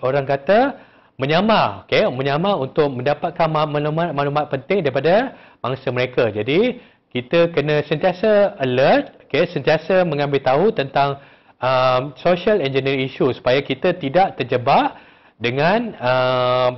orang kata menyamar okay, menyamar untuk mendapatkan maklumat maklumat penting daripada mangsa mereka jadi kita kena sentiasa alert okay, sentiasa mengambil tahu tentang um, social engineering issue supaya kita tidak terjebak dengan uh,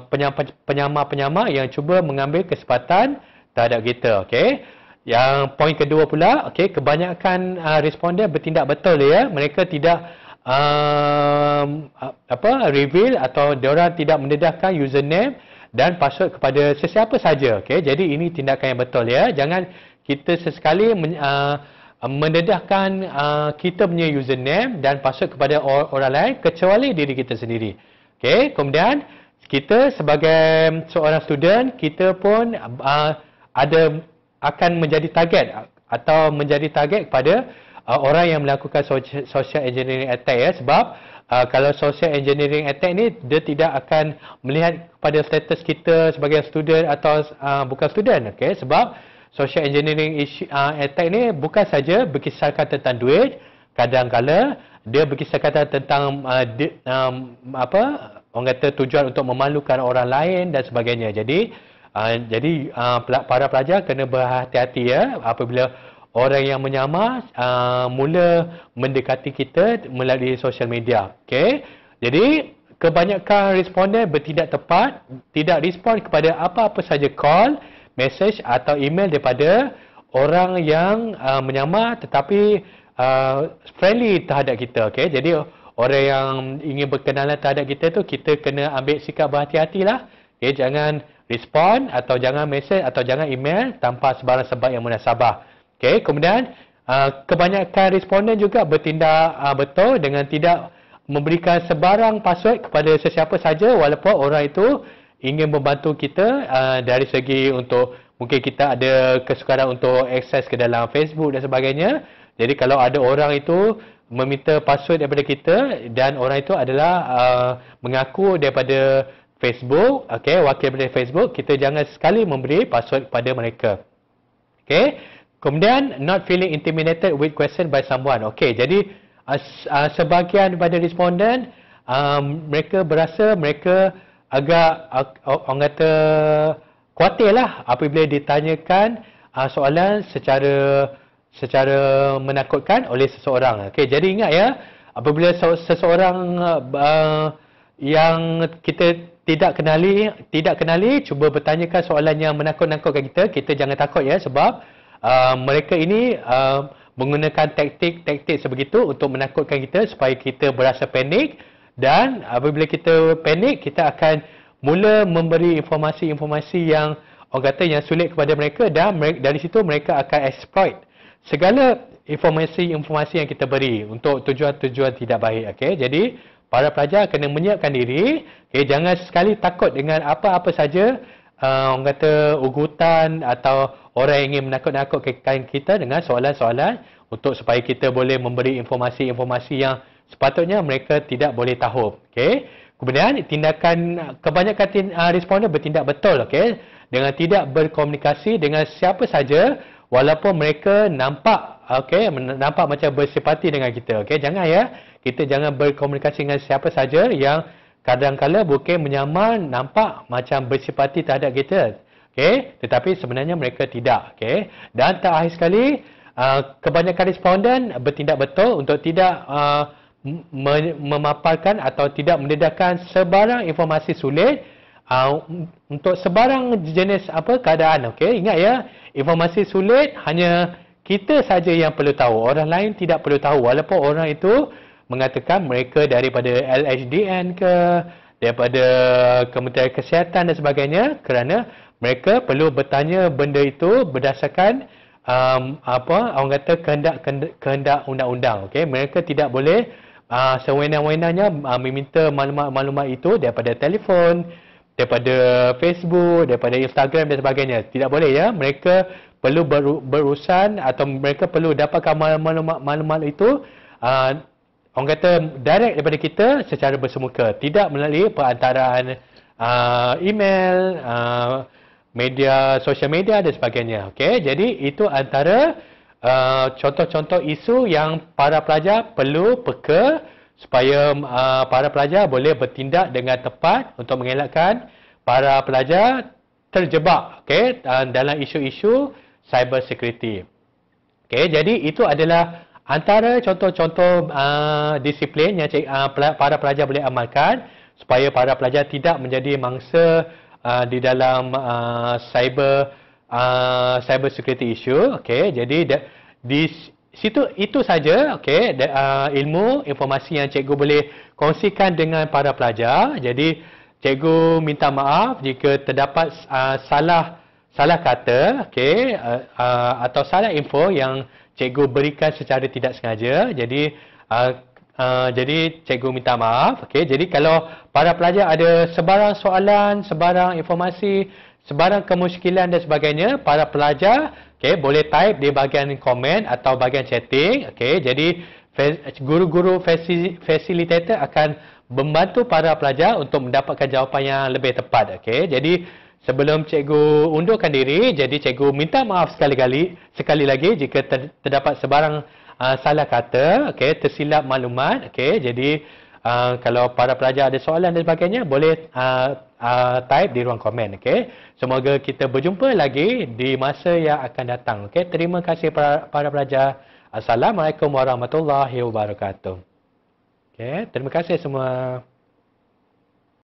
penyamar-penyamar yang cuba mengambil kesempatan terhadap kita okay. yang poin kedua pula okay, kebanyakan uh, responden bertindak betul ya mereka tidak um, apa reveal atau diorang tidak mendedahkan username dan password kepada sesiapa saja. Okay? Jadi ini tindakan yang betul ya. Jangan kita sesekali men, uh, mendedahkan uh, kita punya username dan password kepada or- orang lain kecuali diri kita sendiri. Okay? Kemudian kita sebagai seorang student kita pun uh, ada akan menjadi target atau menjadi target kepada uh, orang yang melakukan social engineering attack ya sebab uh, kalau social engineering attack ni dia tidak akan melihat kepada status kita sebagai student atau uh, bukan student okey sebab social engineering issue, uh, attack ni bukan saja berkisarkan tentang duit kadang kala dia berkisarkan tentang uh, di, um, apa orang kata tujuan untuk memalukan orang lain dan sebagainya jadi uh, jadi uh, para pelajar kena berhati-hati ya apabila orang yang menyamar uh, mula mendekati kita melalui sosial media. Okay? Jadi, kebanyakan responden bertindak tepat, tidak respon kepada apa-apa saja call, message atau email daripada orang yang uh, menyamar tetapi uh, friendly terhadap kita. Okay? Jadi, orang yang ingin berkenalan terhadap kita tu kita kena ambil sikap berhati-hatilah. Okay? Jangan respon atau jangan message atau jangan email tanpa sebarang sebab yang munasabah. Okey, kemudian uh, kebanyakan responden juga bertindak uh, betul dengan tidak memberikan sebarang password kepada sesiapa saja walaupun orang itu ingin membantu kita uh, dari segi untuk mungkin kita ada kesukaran untuk akses ke dalam Facebook dan sebagainya. Jadi kalau ada orang itu meminta password daripada kita dan orang itu adalah uh, mengaku daripada Facebook, okey, wakil daripada Facebook, kita jangan sekali memberi password kepada mereka. Okey? Kemudian, not feeling intimidated with question by someone. Okay, jadi uh, uh, sebahagian daripada responden, um, mereka berasa mereka agak, uh, orang kata, kuatir lah apabila ditanyakan uh, soalan secara secara menakutkan oleh seseorang. Okay, jadi ingat ya, apabila seseorang uh, yang kita tidak kenali, tidak kenali, cuba bertanyakan soalan yang menakut-nakutkan kita, kita jangan takut ya sebab... Uh, mereka ini uh, menggunakan taktik-taktik sebegitu untuk menakutkan kita supaya kita berasa panik dan apabila kita panik kita akan mula memberi informasi-informasi yang orang kata yang sulit kepada mereka dan mereka, dari situ mereka akan exploit segala informasi-informasi yang kita beri untuk tujuan-tujuan tidak baik okey jadi para pelajar kena menyiapkan diri okey jangan sekali takut dengan apa-apa saja uh, orang kata ugutan atau orang ingin menakut kekain kita dengan soalan-soalan untuk supaya kita boleh memberi informasi-informasi yang sepatutnya mereka tidak boleh tahu. Okay? Kemudian tindakan kebanyakan uh, responden bertindak betul okay? dengan tidak berkomunikasi dengan siapa saja walaupun mereka nampak okay, nampak macam bersimpati dengan kita okay? jangan ya kita jangan berkomunikasi dengan siapa saja yang kadang-kadang bukan menyamar nampak macam bersimpati terhadap kita Okay? Tetapi sebenarnya mereka tidak. Okay? Dan terakhir sekali, uh, kebanyakan responden bertindak betul untuk tidak uh, memaparkan atau tidak mendedahkan sebarang informasi sulit uh, untuk sebarang jenis apa keadaan. Okay? Ingat ya, informasi sulit hanya kita saja yang perlu tahu. Orang lain tidak perlu tahu. Walaupun orang itu mengatakan mereka daripada LHDN ke daripada Kementerian Kesihatan dan sebagainya kerana mereka perlu bertanya benda itu berdasarkan um, apa orang kata kehendak kehendak undang-undang okey mereka tidak boleh uh, sewenang-wenangnya uh, meminta maklumat-maklumat itu daripada telefon daripada Facebook daripada Instagram dan sebagainya tidak boleh ya mereka perlu beru- berurusan atau mereka perlu dapatkan maklumat-maklumat itu uh, orang kata direct daripada kita secara bersemuka tidak melalui perantaraan uh, email uh, media sosial media dan sebagainya. Okey, jadi itu antara Uh, contoh-contoh isu yang para pelajar perlu peka supaya uh, para pelajar boleh bertindak dengan tepat untuk mengelakkan para pelajar terjebak okay, uh, dalam isu-isu cyber security. Okay, jadi itu adalah antara contoh-contoh uh, disiplin yang cik, uh, para pelajar boleh amalkan supaya para pelajar tidak menjadi mangsa Uh, di dalam uh, cyber uh, cyber security issue okay, jadi di situ itu saja okay, uh, ilmu informasi yang cikgu boleh kongsikan dengan para pelajar jadi cikgu minta maaf jika terdapat uh, salah salah kata okay, uh, uh, atau salah info yang cikgu berikan secara tidak sengaja jadi uh, Uh, jadi cikgu minta maaf. Okey, jadi kalau para pelajar ada sebarang soalan, sebarang informasi, sebarang kemusykilan dan sebagainya, para pelajar okey boleh type di bahagian komen atau bahagian chatting. Okey, jadi guru-guru facilitator akan membantu para pelajar untuk mendapatkan jawapan yang lebih tepat. Okey, jadi sebelum cikgu undurkan diri, jadi cikgu minta maaf sekali-kali sekali lagi jika terdapat sebarang uh, salah kata, okay, tersilap maklumat, okay, jadi uh, kalau para pelajar ada soalan dan sebagainya, boleh uh, uh, type di ruang komen, okay. Semoga kita berjumpa lagi di masa yang akan datang, okay. Terima kasih para, para pelajar. Assalamualaikum warahmatullahi wabarakatuh. Okay, terima kasih semua.